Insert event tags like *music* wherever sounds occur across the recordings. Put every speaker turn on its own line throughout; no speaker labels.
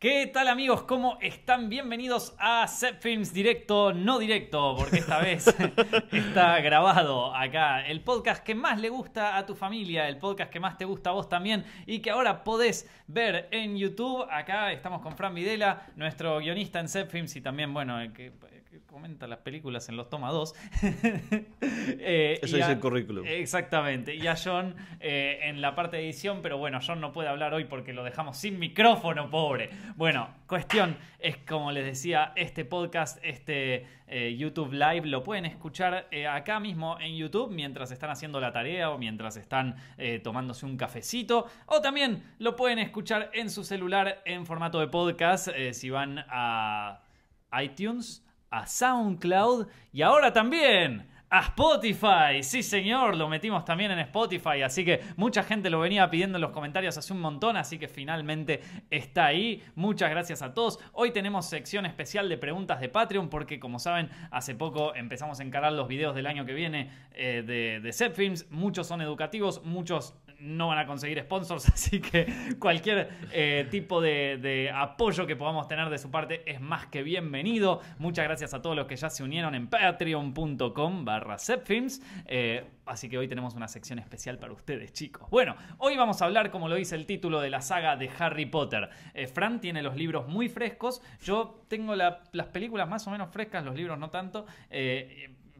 ¿Qué tal amigos? ¿Cómo están? Bienvenidos a Set Films Directo, no directo, porque esta vez *laughs* está grabado acá. El podcast que más le gusta a tu familia, el podcast que más te gusta a vos también y que ahora podés ver en YouTube. Acá estamos con Fran Videla, nuestro guionista en Set Films y también, bueno, el que comenta las películas en los toma dos. *laughs* Eh, Eso es el currículum. Exactamente. Y a John eh, en la parte de edición, pero bueno, John no puede hablar hoy porque lo dejamos sin micrófono, pobre. Bueno, cuestión es como les decía, este podcast, este eh, YouTube Live, lo pueden escuchar acá mismo en YouTube mientras están haciendo la tarea o mientras están tomándose un cafecito. O también lo pueden escuchar en su celular en formato de podcast si van a iTunes a SoundCloud y ahora también a Spotify. Sí, señor, lo metimos también en Spotify, así que mucha gente lo venía pidiendo en los comentarios hace un montón, así que finalmente está ahí. Muchas gracias a todos. Hoy tenemos sección especial de preguntas de Patreon, porque como saben, hace poco empezamos a encarar los videos del año que viene eh, de, de films Muchos son educativos, muchos no van a conseguir sponsors, *laughs* así que cualquier eh, tipo de, apoyo que podamos tener de su parte es más que bienvenido. Muchas gracias a todos los que ya se unieron en patreon.com barra eh, así que hoy tenemos una sección especial para ustedes, chicos. Bueno, hoy vamos a hablar, como lo dice el título, de la saga de Harry Potter. Eh, Fran tiene los libros muy frescos, yo tengo las películas más o menos frescas, los libros no tanto.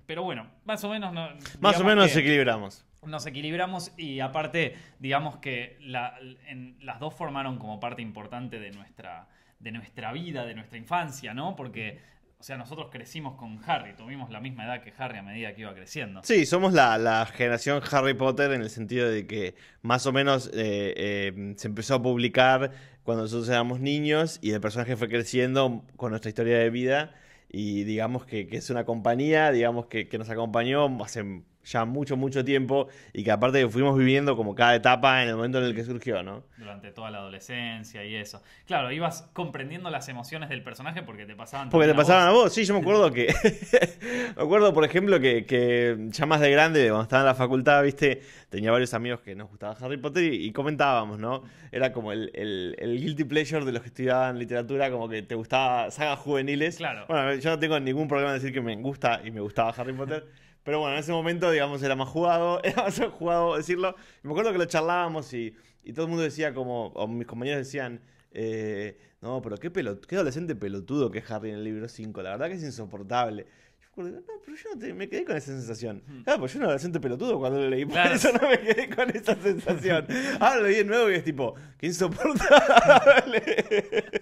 pero bueno, más o menos... más o menos equilibramos nos equilibramos y aparte, digamos que las dos formaron como parte importante de nuestra, de nuestra vida, de nuestra infancia, ¿no? Porque, o sea, nosotros crecimos con Harry, tuvimos la misma edad que Harry a medida que iba creciendo. Sí,
somos la, generación Harry Potter en el sentido de que más o menos eh, eh, se empezó a publicar cuando nosotros éramos niños y el personaje fue creciendo con nuestra historia de vida. Y digamos que, es una compañía, digamos que nos acompañó hace ya mucho, mucho tiempo y que aparte fuimos viviendo como cada etapa en el momento en el que surgió, ¿no?
Durante toda la adolescencia y eso. Claro, ibas comprendiendo las emociones del personaje porque te pasaban... Porque te pasaban
a vos. sí, yo me acuerdo que... *laughs* me acuerdo, por ejemplo, que, ya más de grande, cuando estaba en la facultad, viste, tenía varios amigos que nos gustaba Harry Potter y, comentábamos, ¿no? Era como el, el, el, guilty pleasure de los que estudiaban literatura, como que te gustaba sagas juveniles. Claro. Bueno, yo no tengo ningún problema en decir que me gusta y me gustaba Harry Potter. *laughs* Pero bueno, en ese momento, digamos, era más jugado, *laughs* era más jugado decirlo. me acuerdo que lo charlábamos y, y, todo el mundo decía como, o mis compañeros decían, eh, no, pero qué, qué adolescente pelotudo que es Harry en el libro 5, la verdad que es insoportable. No, pero yo me quedé con esa sensación. Ah, pues yo no la siento pelotudo cuando lo leí, por eso no me quedé con esa sensación. *laughs* Ah, lo leí de nuevo y es tipo, qué insoportable.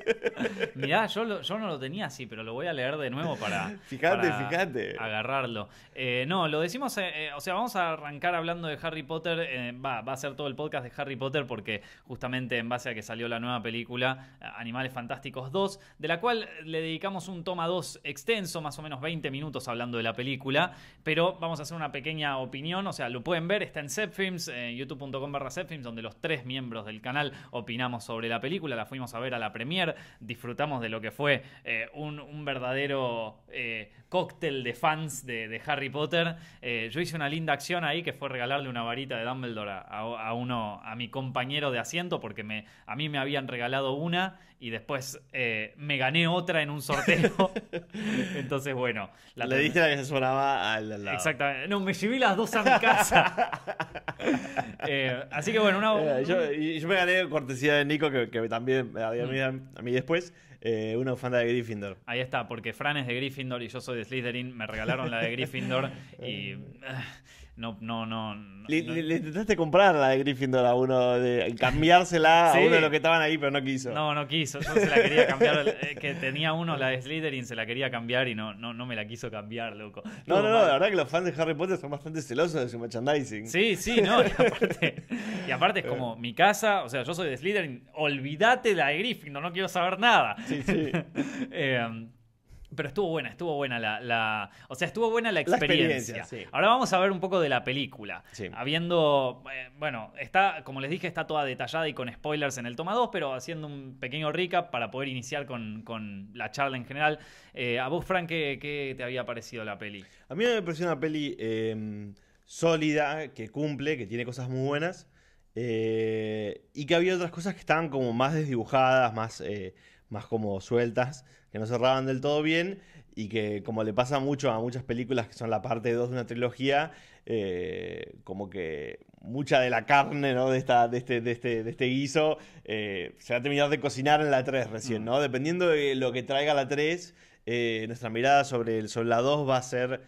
*laughs* Mirá, yo, no lo tenía así, pero lo voy a leer de nuevo para. Fíjate, Agarrarlo. Eh, no, lo decimos, eh, eh, o sea, vamos a arrancar hablando de Harry Potter. va a ser todo el podcast de Harry Potter porque justamente en base a que salió la nueva película Animales Fantásticos 2, de la cual le dedicamos un toma 2 extenso, más o menos 20 minutos hablando de la película, pero vamos a hacer una pequeña opinión, o sea, lo pueden ver, está en Zepfilms, en eh, youtube.com barra Zepfilms, donde los tres miembros del canal opinamos sobre la película, la fuimos a ver a la premier, disfrutamos de lo que fue eh, un, verdadero eh, cóctel de fans de, Harry Potter. yo hice una linda acción ahí que fue regalarle una varita de Dumbledore a, uno, a mi compañero de asiento, porque a mí me habían regalado una y después me gané otra en un sorteo. *laughs* Entonces, bueno, la, la le diste la que se sonaba al, Exactamente. No, me llevé las dos a mi casa. *laughs* Eh, así que bueno, una. Eh,
yo, me gané cortesía de Nico, que, que también a mm. venido a mí después uno eh, una bufanda de Gryffindor.
Ahí está, porque Fran es de Gryffindor y yo soy de Slytherin, me regalaron la de Gryffindor y... Eh, no, no, no. le,
intentaste comprar la de Gryffindor a uno, de cambiársela a uno de los que estaban
ahí, pero no quiso. No, no quiso. Yo se la quería cambiar. Eh, que tenía uno, la de Slytherin, se la quería cambiar y no, no, no me la quiso cambiar, loco. No, no, no, la
verdad que los fans de Harry Potter son bastante celosos de su merchandising. Sí, sí, no. Y aparte,
y aparte es *laughs* como mi casa, o sea, yo soy de Slytherin, olvídate la de Gryffindor, no quiero saber nada. Sí, sí. *laughs* Em, pero estuvo buena, estuvo buena la, o sea, estuvo buena la experiencia. Ahora vamos a ver un poco de la película. Habiendo, eh, bueno, está, como les dije, está toda detallada y con spoilers en el toma 2, pero haciendo un pequeño recap para poder iniciar con, la charla en general. Eh, a vos, Frank, ¿qué, te había parecido la peli?
A mí me pareció una peli em, sólida, que cumple, que tiene cosas muy buenas, eh, y que había otras cosas que estaban como más desdibujadas, más más como sueltas, que no cerraban del todo bien y que como le pasa mucho a muchas películas que son la parte 2 de una trilogía, eh, como que mucha de la carne ¿no? de, esta, de, este, de, este, de este guiso eh, se va a terminar de cocinar en la 3 recién, ¿no? Mm. Dependiendo de lo que traiga la 3, eh, nuestra mirada sobre, el, la 2 va a ser...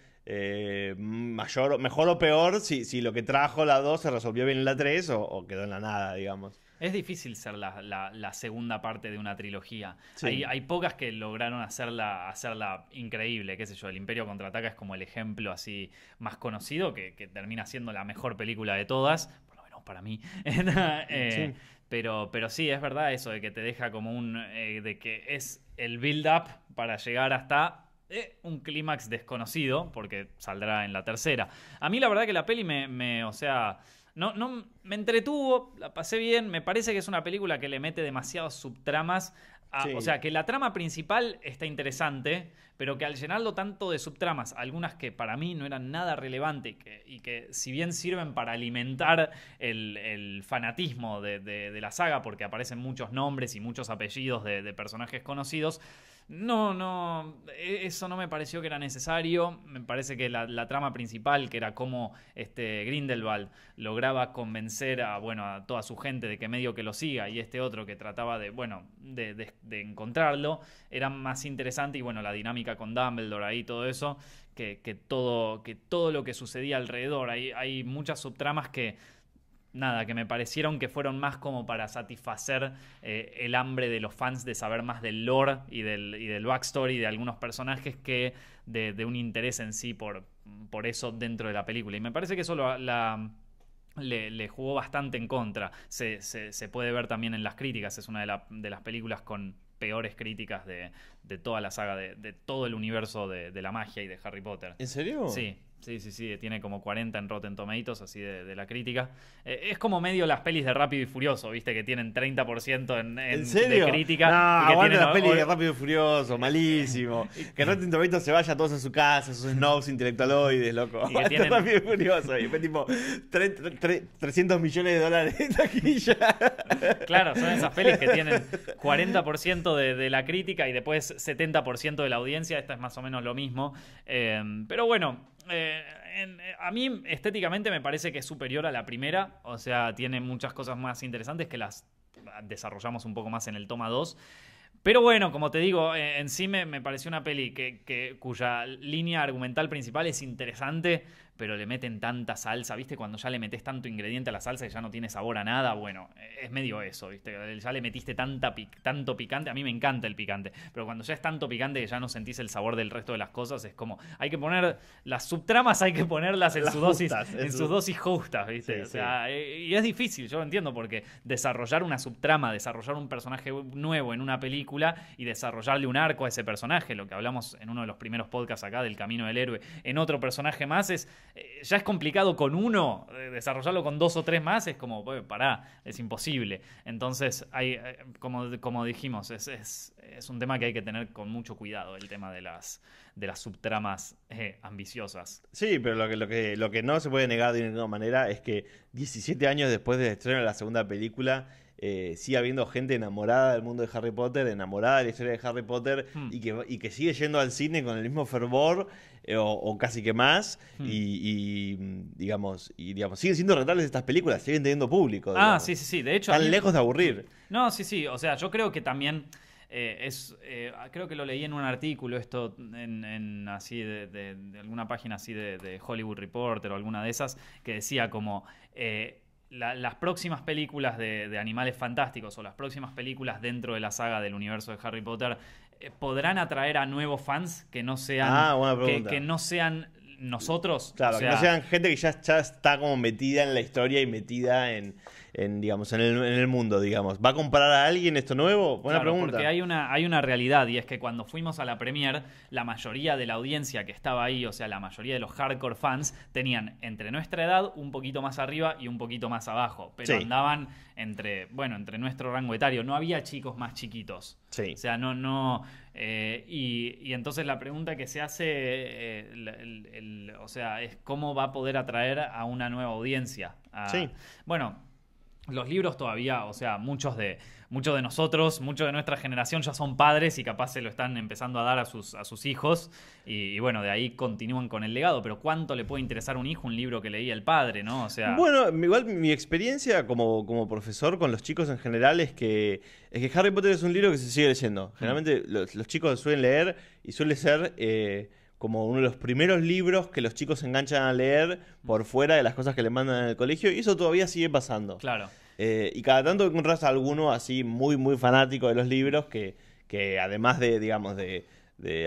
mayor, mejor o peor si, lo que trajo la 2 se resolvió bien en la 3 o, o quedó en la nada, digamos.
Es difícil ser la, segunda parte de una trilogía. Hay, pocas que lograron hacerla, hacerla increíble, qué sé yo. El Imperio Contraataca es como el ejemplo así más conocido, que, termina siendo la mejor película de todas, por lo menos para mí. *laughs* Eh, pero, pero sí, es verdad eso de que te deja como un... Eh, de que es el build-up para llegar hasta eh, un clímax desconocido, porque saldrá en la tercera. A mí la verdad que la peli me, me o sea, no, no, me entretuvo, la pasé bien. Me parece que es una película que le mete demasiadas subtramas. O sea, que la trama principal está interesante, pero que al llenarlo tanto de subtramas, algunas que para mí no eran nada relevantes y que, si bien sirven para alimentar el, fanatismo de, la saga, porque aparecen muchos nombres y muchos apellidos de personajes conocidos, no, no, e, eso no me pareció que era necesario. Me parece que la, trama principal, que era cómo este Grindelwald lograba convencer a, bueno, a toda su gente de que medio que lo siga y este otro que trataba de, bueno, de, de, encontrarlo, era más interesante y bueno, la dinámica con Dumbledore ahí, todo eso, que, que todo, que todo lo que sucedía alrededor. Hay, hay muchas subtramas que nada, que me parecieron que fueron más como para satisfacer eh, el hambre de los fans de saber más del lore y del, backstory de algunos personajes que de, un interés en sí por, por eso dentro de la película. Y me parece que eso le, jugó bastante en contra. Se, puede ver también en las críticas, es una de, las películas con peores críticas de, de toda la saga, de, todo el universo de, la magia y de Harry Potter. ¿En serio? Sí, Sí, sí, sí, tiene como 40 en Rotten Tomatoes, así de, la crítica. Eh, es como medio las pelis de Rápido y Furioso, viste, que tienen 30% en, de crítica. No, que tienen, las pelis de
Rápido y Furioso, malísimo. *laughs* que Rotten Tomatoes se vaya todos a su casa, sus snobs intelectualoides, loco. *laughs* Rápido
y Furioso, y fue tipo 300
millones de dólares en taquilla.
*laughs* claro, son esas pelis que tienen 40% de, la crítica y después 70% de la audiencia. Esta es más o menos lo mismo. Eh, pero bueno. Eh, eh, a mí estéticamente me parece que es superior a la primera, o sea, tiene muchas cosas más interesantes que las desarrollamos un poco más en el toma 2. Pero bueno, como te digo, eh, en sí me, pareció una peli que, cuya línea argumental principal es interesante, pero le meten tanta salsa, ¿viste? Cuando ya le metes tanto ingrediente a la salsa que ya no tiene sabor a nada, bueno, es medio eso, ¿viste? Ya le metiste tanta pic tanto picante, a mí me encanta el picante, pero cuando ya es tanto picante que ya no sentís el sabor del resto de las cosas, es como, hay que poner, las subtramas hay que ponerlas en, dosis, en sus dosis justas, ¿viste? o sea, eh, y es difícil, yo lo entiendo, porque desarrollar una subtrama, desarrollar un personaje nuevo en una película y desarrollarle un arco a ese personaje, lo que hablamos en uno de los primeros podcasts acá del Camino del Héroe, en otro personaje más, es eh, ya es complicado con uno, eh, desarrollarlo con dos o tres más es como, pará, es imposible. Entonces, hay, eh, como, como dijimos, es, es, un tema que hay que tener con mucho cuidado, el tema de las, de las subtramas ambiciosas.
Sí, pero lo que, lo, que, lo que no se puede negar de ninguna manera es que 17 años después del estreno de la segunda película, eh, sigue habiendo gente enamorada del mundo de Harry Potter, enamorada de la historia de Harry Potter hmm. y, que, que sigue yendo al cine con el mismo fervor eh, o, casi que más. Hmm. Y, digamos, y digamos, siguen siendo rentables estas películas, siguen teniendo público. Ah, sí, sí, sí. De hecho. Están lejos de aburrir.
No, sí, sí. O sea, yo creo que también. Eh, es, creo que lo leí en un artículo esto en, así de, alguna página así de, Hollywood Reporter o alguna de esas que decía como las próximas películas de, animales fantásticos o las próximas películas dentro de la saga del universo de Harry Potter eh, podrán atraer a nuevos fans que no sean ah, que, no sean nosotros claro que no sean
gente que ya, está como metida en la historia y metida en en, digamos, en el, mundo, digamos. ¿Va a comprar a alguien esto nuevo? Buena pregunta. Porque hay
una, hay una realidad y es que cuando fuimos a la premier, la mayoría de la audiencia que estaba ahí, o sea, la mayoría de los hardcore fans, tenían entre nuestra edad un poquito más arriba y un poquito más abajo, pero andaban entre, bueno, entre nuestro rango etario. No había chicos más chiquitos. Sí. O sea, no, no. Eh, y, entonces la pregunta que se hace, eh, o sea, es cómo va a poder atraer a una nueva audiencia. Ah, sí. Bueno, los libros todavía, o sea, muchos de, muchos de nosotros, muchos de nuestra generación ya son padres y capaz se lo están empezando a dar a sus, a sus hijos. Y, bueno, de ahí continúan con el legado. Pero ¿cuánto le puede interesar a un hijo un libro que leía el padre, no? O sea.
Bueno, igual mi experiencia como, como profesor con los chicos en general es que, es que Harry Potter es un libro que se sigue leyendo. Generalmente mm. los, chicos suelen leer y suele ser. Eh, como uno de los primeros libros que los chicos se enganchan a leer por fuera de las cosas que le mandan en el colegio, y eso todavía sigue pasando. Claro. Eh, y cada tanto encontrás a alguno así muy, muy fanático de los libros que, que además de, digamos, de,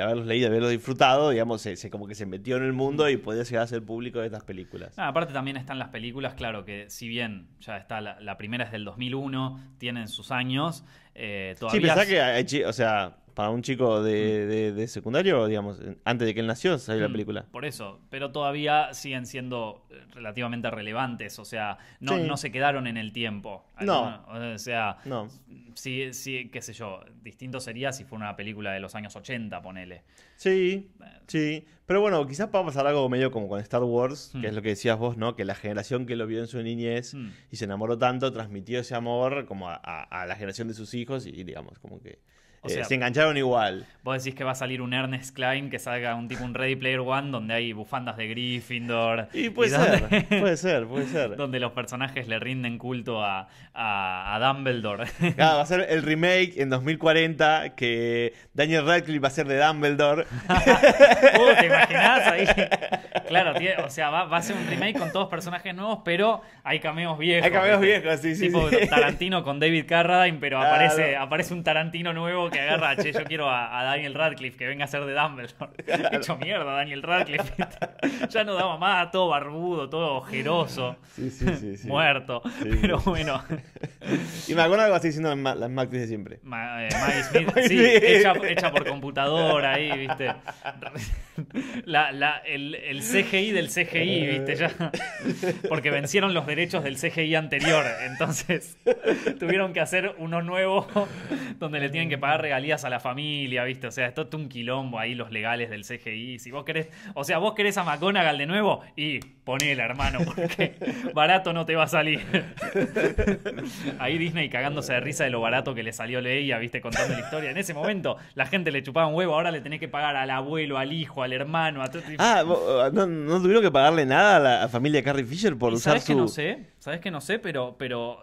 haberlos leído, de haberlos disfrutado, digamos, se, como que se metió en el mundo y podía llegar a ser público de estas películas.
Ah, aparte también están las películas, claro, que si bien ya está, la, primera es del 2001, tienen sus años, eh, todavía... Sí,
pensá que, o sea, para un chico de, mm. secundario, digamos, antes de que él nació, salió la mm, película. Por
eso, pero todavía siguen siendo eh, relativamente relevantes, o sea, no, se quedaron en el tiempo. No. O sea, Sí, sí, qué sé yo, distinto sería si fuera una película de los años 80, ponele.
Sí, eh. sí, pero bueno, quizás va a pasar algo medio como con Star Wars, que mm. es lo que decías vos, ¿no? Que la generación que lo vio en su niñez y se enamoró tanto, transmitió ese amor como a la generación de sus hijos y digamos, como que... O eh, sea, se engancharon
igual. Vos decís que va a salir un Ernest Klein, que salga un tipo un Ready Player One donde hay bufandas de Gryffindor. Y puede ser, puede ser, puede ser. *laughs* Donde los personajes le rinden culto a, a, Dumbledore.
Ah, va a *laughs* ser el remake en 2040 que Daniel Radcliffe va a ser de Dumbledore. *laughs* ¿te
imaginás ahí? Claro, o sea, va, a ser un remake con todos personajes nuevos, pero hay cameos viejos. Hay cameos viejos, sí, sí. Tipo Tarantino con David Carradine, pero aparece, aparece un Tarantino nuevo que agarra, che, yo quiero a, a Daniel Radcliffe que venga a ser de Dumbledore. *laughs* hecho mierda Daniel Radcliffe. ya no daba más, todo barbudo, todo ojeroso. Sí, sí, sí. sí. Muerto. pero bueno.
Y me acuerdo algo así diciendo las máquinas de siempre. Ma, eh, *laughs* Smith, sí, hecha, por computadora ahí, ¿viste?
*laughs* La, el, el CGI del CGI, ¿viste? Ya, *laughs* porque vencieron los derechos del CGI anterior. Entonces *laughs* tuvieron que hacer uno nuevo donde le tienen que pagar regalías a la familia, ¿viste? O sea, esto es un quilombo ahí los legales del CGI. Si vos querés, o sea, vos querés a McGonagall de nuevo y ponela, hermano, porque *laughs* barato no te va a salir. Ahí Disney cagándose de risa de lo barato que le salió Leia, ¿viste? Contando la historia. En ese momento la gente le chupaba un huevo, ahora le tenés que pagar al abuelo, al hijo, al hermano, a todo. Ah,
ah, no, no tuvieron que pagarle nada a la familia familia Carrie Fisher por usar sabes que no
sé, sabes que no sé, pero, pero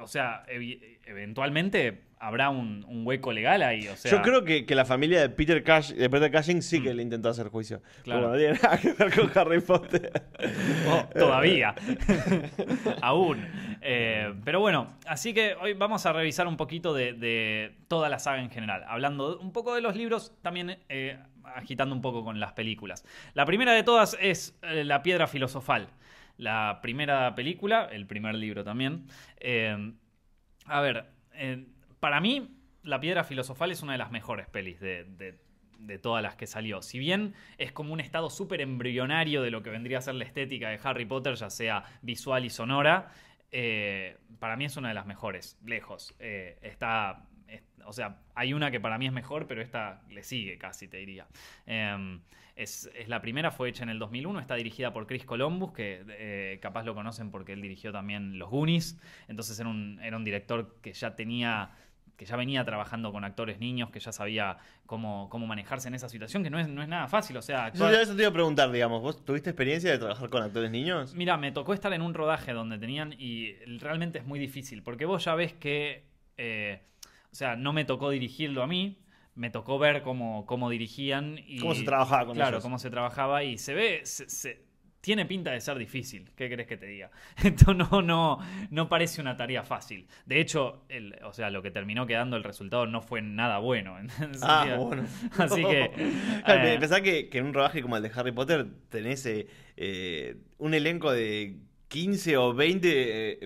o sea, eventualmente habrá un, hueco legal ahí. O sea... Yo creo
que, la familia de Peter, Cash, de Peter Cushing sí que mm. le intentó hacer juicio. Claro. no tiene nada que ver con Harry Potter.
*laughs* Oh, todavía. *laughs* Aún. Eh, pero bueno, así que hoy vamos a revisar un poquito de, toda la saga en general. Hablando un poco de los libros, también eh, agitando un poco con las películas. La primera de todas es eh, La piedra filosofal. La primera película, el primer libro también. Eh, a ver, eh, para mí La piedra filosofal es una de las mejores pelis de, todas las que salió. Si bien es como un estado súper embrionario de lo que vendría a ser la estética de Harry Potter, ya sea visual y sonora, para mí es una de las mejores, lejos. está o sea, hay una que para mí es mejor, pero esta le sigue casi, te diría. Em, es, la primera, fue hecha en el 2001, está dirigida por Chris Columbus, que eh, capaz lo conocen porque él dirigió también Los Goonies, entonces era un, era un director que ya tenía que ya venía trabajando con actores niños, que ya sabía cómo, cómo manejarse en esa situación, que no es, no es nada fácil. O sea, eso,
te iba a preguntar, digamos, ¿vos tuviste experiencia de trabajar con actores niños?
Mira, me tocó estar en un rodaje donde tenían y realmente es muy difícil, porque vos ya ves que... Eh, o sea, no me tocó dirigirlo a mí, me tocó ver cómo, dirigían y... Cómo se trabajaba con Claro, cómo se trabajaba y se ve... tiene pinta de ser difícil, ¿qué crees que te diga? *laughs* Esto no, no, no parece una tarea fácil. De hecho, o sea, lo que terminó quedando el resultado no fue nada bueno. *laughs* Ah, bueno. *laughs* Así eh. que. que, en un rodaje como el de Harry Potter tenés
eh, eh, un elenco de 15 o 20,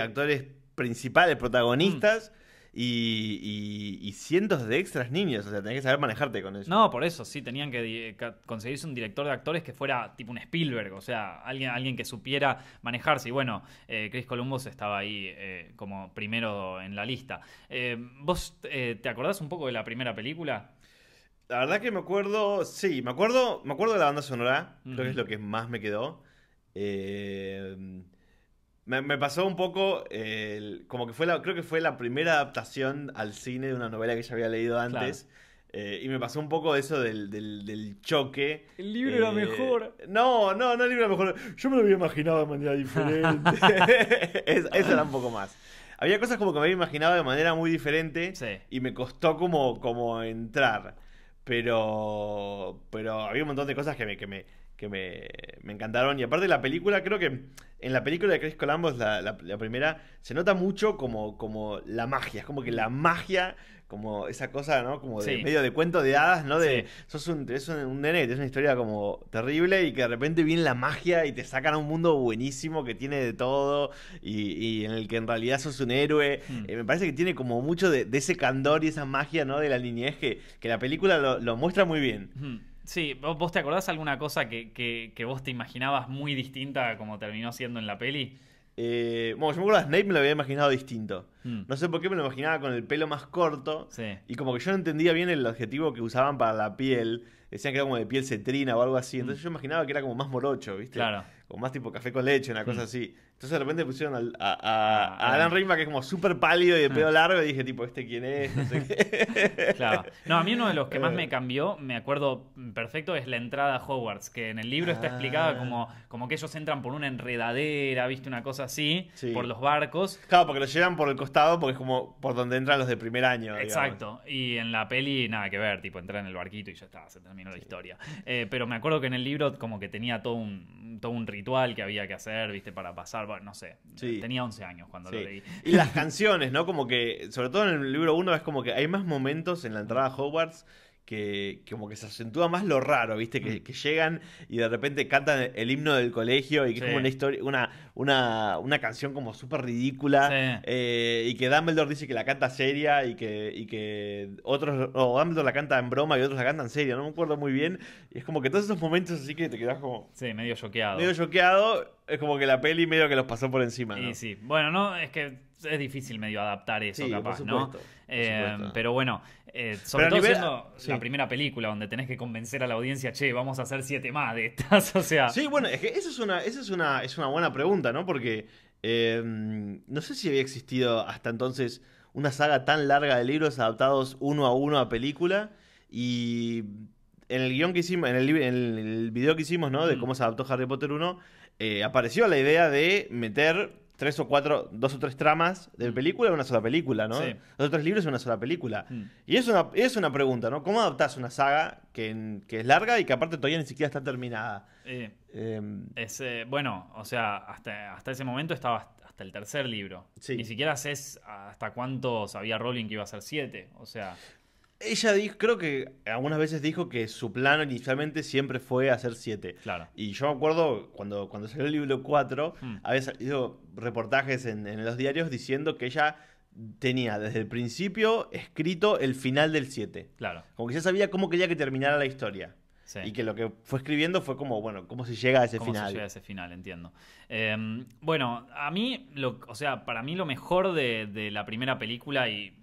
actores principales, protagonistas. Mm y, cientos de extras niños. O sea, tenés que saber manejarte con eso. No,
por eso, sí, tenían que conseguirse un director de actores que fuera tipo un Spielberg, o sea, alguien, alguien que supiera manejarse. Y bueno, eh, Chris Columbus estaba ahí eh, como primero en la lista. Eh, ¿Vos te acordás un poco de la primera película?
La verdad que me acuerdo, sí, me acuerdo, me acuerdo de la banda sonora, creo que es lo que más me quedó. Eh, me, pasó un poco, como que fue la, creo que fue la primera adaptación al cine de una novela que ya había leído antes. Eh, y me pasó un poco eso del, choque. El
libro era eh, mejor.
No, no, no el libro era mejor. Yo me lo había imaginado de manera diferente. *laughs* eso era un poco más. Había cosas como que me había imaginado de manera muy diferente sí. y me costó como, como entrar. Pero, pero había un montón de cosas que me, que me, que me, encantaron. Y aparte la película, creo que en la película de Chris Columbus, la, primera, se nota mucho como, como la magia. Es como que la magia, como esa cosa, ¿no? Como de medio de cuento de hadas, ¿no? De sos un, eres un, nene, una historia como terrible y que de repente viene la magia y te sacan a un mundo buenísimo que tiene de todo y, en el que en realidad sos un héroe. Hmm. Eh, me parece que tiene como mucho de, ese candor y esa magia, ¿no? De la niñez que, la película lo, muestra muy bien.
Hmm. Sí, ¿vos te acordás alguna cosa que, que, vos te imaginabas muy distinta como terminó siendo en la peli? Eh, bueno, yo me acuerdo de Snape me lo había
imaginado distinto. Mm. No sé por qué me lo imaginaba con el pelo más corto. Sí. Y como que yo no entendía bien el adjetivo que usaban para la piel. Decían que era como de piel cetrina o algo así. Entonces mm. yo imaginaba que era como más morocho, ¿viste? Claro. Como más tipo café con leche, una mm. cosa así. Entonces de repente pusieron a, a, Alan ah, Rickman, que es como súper pálido y de ah. pedo largo, y dije, tipo, ¿este quién es? No sé
qué. *laughs* claro. No, a mí uno de los que más *laughs* me cambió, me acuerdo perfecto, es la entrada a Hogwarts, que en el libro está ah. explicada como, como que ellos entran por una enredadera, ¿viste? Una cosa así, por los barcos.
Claro, porque lo llevan por el costado, porque es como por donde entran los de primer año. Exacto.
Y en la peli, nada que ver, tipo, entra en el barquito y ya está, se terminó la historia. Eh, pero me acuerdo que en el libro, como que tenía todo todo un ritual que había que hacer, ¿viste? Para pasar no sé. Tenía 11 años cuando lo leí. Y las *laughs* canciones, ¿no? Como que,
sobre todo en el libro 1, es como que hay más momentos en la entrada a Hogwarts que, como que se acentúa más lo raro, ¿viste? Mm. Que, llegan y de repente cantan el himno del colegio y que es como una historia, una, una, canción como súper ridícula. Eh, y que Dumbledore dice que la canta seria y que, que otros, o Dumbledore la canta en broma y otros la cantan seria, no me acuerdo muy bien. Y es como que todos esos momentos así que te quedas como.
Sí, medio choqueado. Medio
choqueado,
es como que la peli medio que los pasó por encima. ¿no? sí, bueno, no, es que es difícil medio adaptar eso, capaz, ¿no? Eh, pero bueno, eh, sobre todo siendo la primera película donde tenés que convencer a la audiencia, che, vamos a hacer siete más de estas, *laughs* o sea...
Sí, bueno, es que esa es una, es una, es una buena pregunta, ¿no? Porque em, no sé si había existido hasta entonces una saga tan larga de libros adaptados uno a uno a película y en el guión que hicimos, en el, video que hicimos, ¿no? De cómo se adaptó Harry Potter 1, eh, apareció la idea de meter tres o cuatro, dos o tres tramas de mm. película en una sola película, ¿no? Sí. Dos o tres libros en una sola película. Mm. Y es una, es una pregunta, ¿no? ¿Cómo adaptás una saga que, es larga y que aparte todavía ni siquiera está terminada?
Eh, em, es, eh, bueno, o sea, hasta, hasta ese momento estaba hasta el tercer libro. Sí. Ni siquiera sé hasta cuánto sabía Rowling que iba a ser siete. O sea ella dijo,
creo que algunas veces dijo que su plan inicialmente siempre fue hacer 7. Claro. Y yo me acuerdo cuando, cuando salió el libro 4, mm. había salido reportajes en, los diarios diciendo que ella tenía desde el principio escrito el final del 7. Claro. Como que ya sabía cómo quería que terminara la historia. Y que lo que fue escribiendo fue como, bueno, cómo se llega a ese final. Cómo se llega a
ese final, entiendo. Em, bueno, a mí, o sea, para mí lo mejor de la primera película y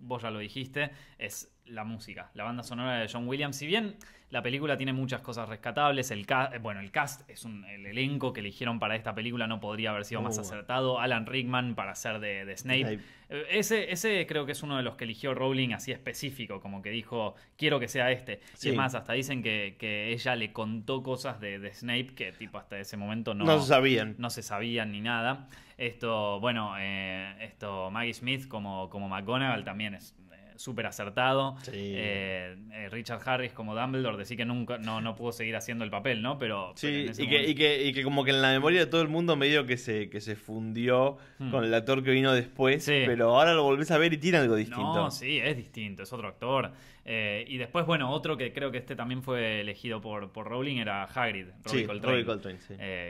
vos ya lo dijiste, es la música, la banda sonora de John Williams. Si bien la película tiene muchas cosas rescatables, el cast, eh, bueno, el cast es un, el elenco que eligieron para esta película no podría haber sido más uh. acertado. Alan Rickman para ser de, Snape. Eh, ese, creo que es uno de los que eligió Rowling así específico, como que dijo, quiero que sea este. Y más, hasta dicen que, ella le contó cosas de, Snape que tipo hasta ese momento no, se sabían. No se sabían ni nada. Esto, bueno, eh, esto, Maggie Smith como, como McGonagall también es súper acertado. Eh, eh, Richard Harris como Dumbledore, decía que nunca, no, no pudo seguir haciendo el papel, ¿no? Pero. Sí, y,
que, como que en la memoria de todo el mundo medio que se, que se fundió hmm. con el actor que vino después. Pero ahora lo volvés a ver y tiene algo distinto. No,
sí, es distinto, es otro actor. Eh, y después, bueno, otro que creo que este también fue elegido por, Rowling era Hagrid, sí, Coltrane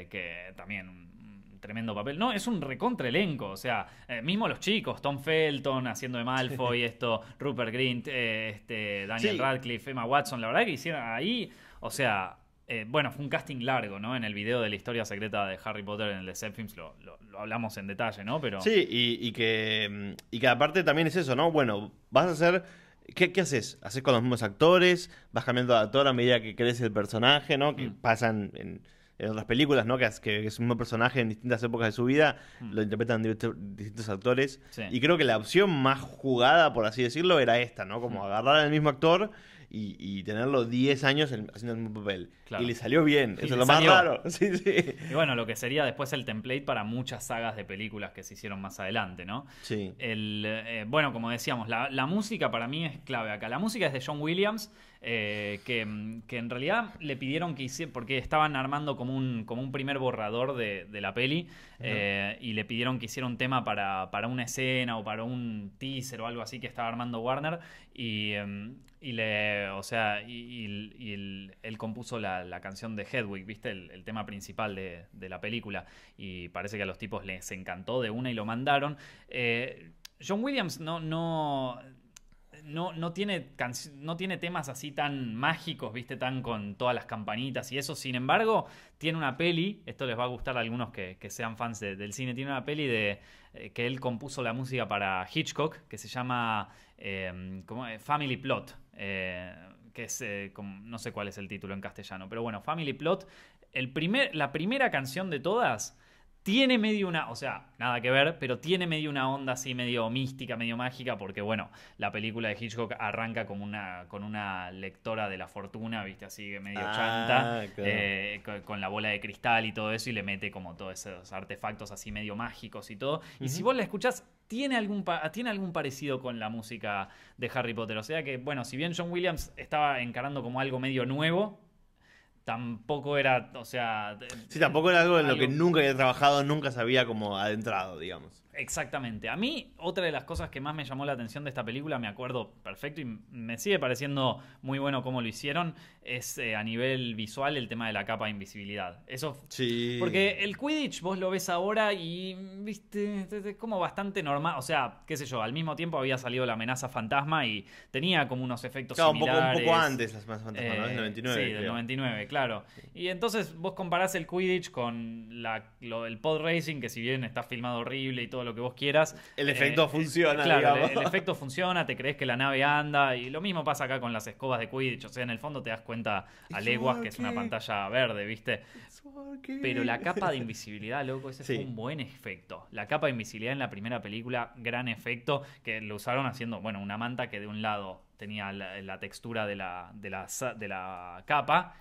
que también tremendo papel. No, es un elenco O sea, eh, mismo los chicos, Tom Felton haciendo de Malfoy, *laughs* esto, Rupert Grint, eh, este, Daniel Radcliffe, Emma Watson, la verdad que hicieron ahí. O sea, eh, bueno, fue un casting largo, ¿no? En el video de la historia secreta de Harry Potter en el de Films lo, hablamos en detalle, ¿no? Pero... Sí,
y, que, y que aparte también es eso, ¿no? Bueno, vas a hacer. ¿Qué, ¿Qué haces? ¿Haces con los mismos actores? ¿Vas cambiando de actor a medida que crece el personaje, ¿no? Que mm. pasan en en otras películas, ¿no? Que, es un mismo personaje en distintas épocas de su vida, mm. lo interpretan distintos actores. Y creo que la opción más jugada, por así decirlo, era esta, ¿no? Como mm. agarrar al mismo actor y, tenerlo 10 años haciendo el mismo papel. Y le salió bien, eso es lo más raro. *laughs* Sí, sí.
Y bueno, lo que sería después el template para muchas sagas de películas que se hicieron más adelante, ¿no? Sí. Eh, bueno, como decíamos, la, música para mí es clave acá. La música es de John Williams, eh, que, en realidad le pidieron que hiciera, porque estaban armando como un, como un primer borrador de, la peli, eh, y le pidieron que hiciera un tema para, para una escena o para un teaser o algo así que estaba armando Warner. Y, em, y le, o sea, y, él, compuso la, canción de Hedwig, ¿viste? El, tema principal de, de, la película. Y parece que a los tipos les encantó de una y lo mandaron. Eh, John Williams no, no, no, no, tiene no tiene temas así tan mágicos, viste, tan con todas las campanitas y eso. Sin embargo, tiene una peli, esto les va a gustar a algunos que, sean fans del cine, tiene una peli de eh, que él compuso la música para Hitchcock, que se llama eh, eh, Family Plot. que es, no sé cuál es el título en castellano, pero bueno, Family Plot. El primer, la primera canción de todas tiene medio una, o sea, nada que ver, pero tiene medio una onda así medio mística, medio mágica, porque bueno, la película de Hitchcock arranca como una, con una lectora de la fortuna, viste, así medio ah, chanta, eh, con, la bola de cristal y todo eso, y le mete como todos esos artefactos así medio mágicos y todo. Y si vos la escuchás, tiene algún, tiene algún parecido con la música de Harry Potter. O sea que, bueno, si bien John Williams estaba encarando como algo medio nuevo, tampoco era, o sea... Sí,
tampoco era algo en lo que nunca había trabajado, nunca sabía había como adentrado, digamos.
Exactamente. A mí, otra de las cosas que más me llamó la atención de esta película, me acuerdo perfecto y me sigue pareciendo muy bueno cómo lo hicieron, es eh, a nivel visual el tema de la capa de invisibilidad. Eso. Sí. Porque el Quidditch vos lo ves ahora y, viste, es como bastante normal. O sea, qué sé yo, al mismo tiempo había salido la amenaza fantasma y tenía como unos efectos claro, similares. Un poco, antes la amenaza fantasma, ¿no? ¿no? Del 99. Sí, del 99, claro. Y entonces vos comparás el Quidditch con la, lo, del pod racing, que si bien está filmado horrible y todo lo que vos quieras. El eh, efecto eh, funciona, claro, el, efecto funciona, te crees que la nave anda. Y lo mismo pasa acá con las escobas de Quidditch. O sea, en el fondo te das cuenta a leguas que es una pantalla verde, ¿viste?
Pero la capa de
invisibilidad, loco, ese es un buen efecto. La capa de invisibilidad en la primera película, gran efecto, que lo usaron haciendo, bueno, una manta que de un lado tenía la, textura de la, de la, capa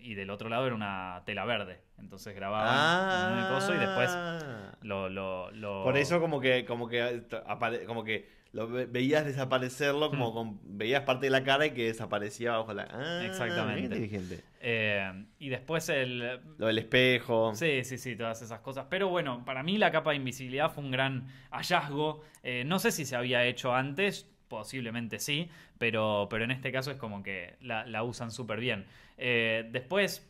y del otro lado era una tela verde. Entonces grababa... coso y después ah. lo, Por eso
como que, como que, como que lo veías desaparecerlo, como hmm. veías parte de la cara
y que desaparecía bajo la... Ah, Exactamente. Eh, y después el...
Lo del espejo.
Sí, sí, sí, todas esas cosas. Pero bueno, para mí la capa de invisibilidad fue un gran hallazgo. Eh, no sé si se había hecho antes posiblemente sí, pero, pero en este caso es como que la, usan súper bien. Eh, después,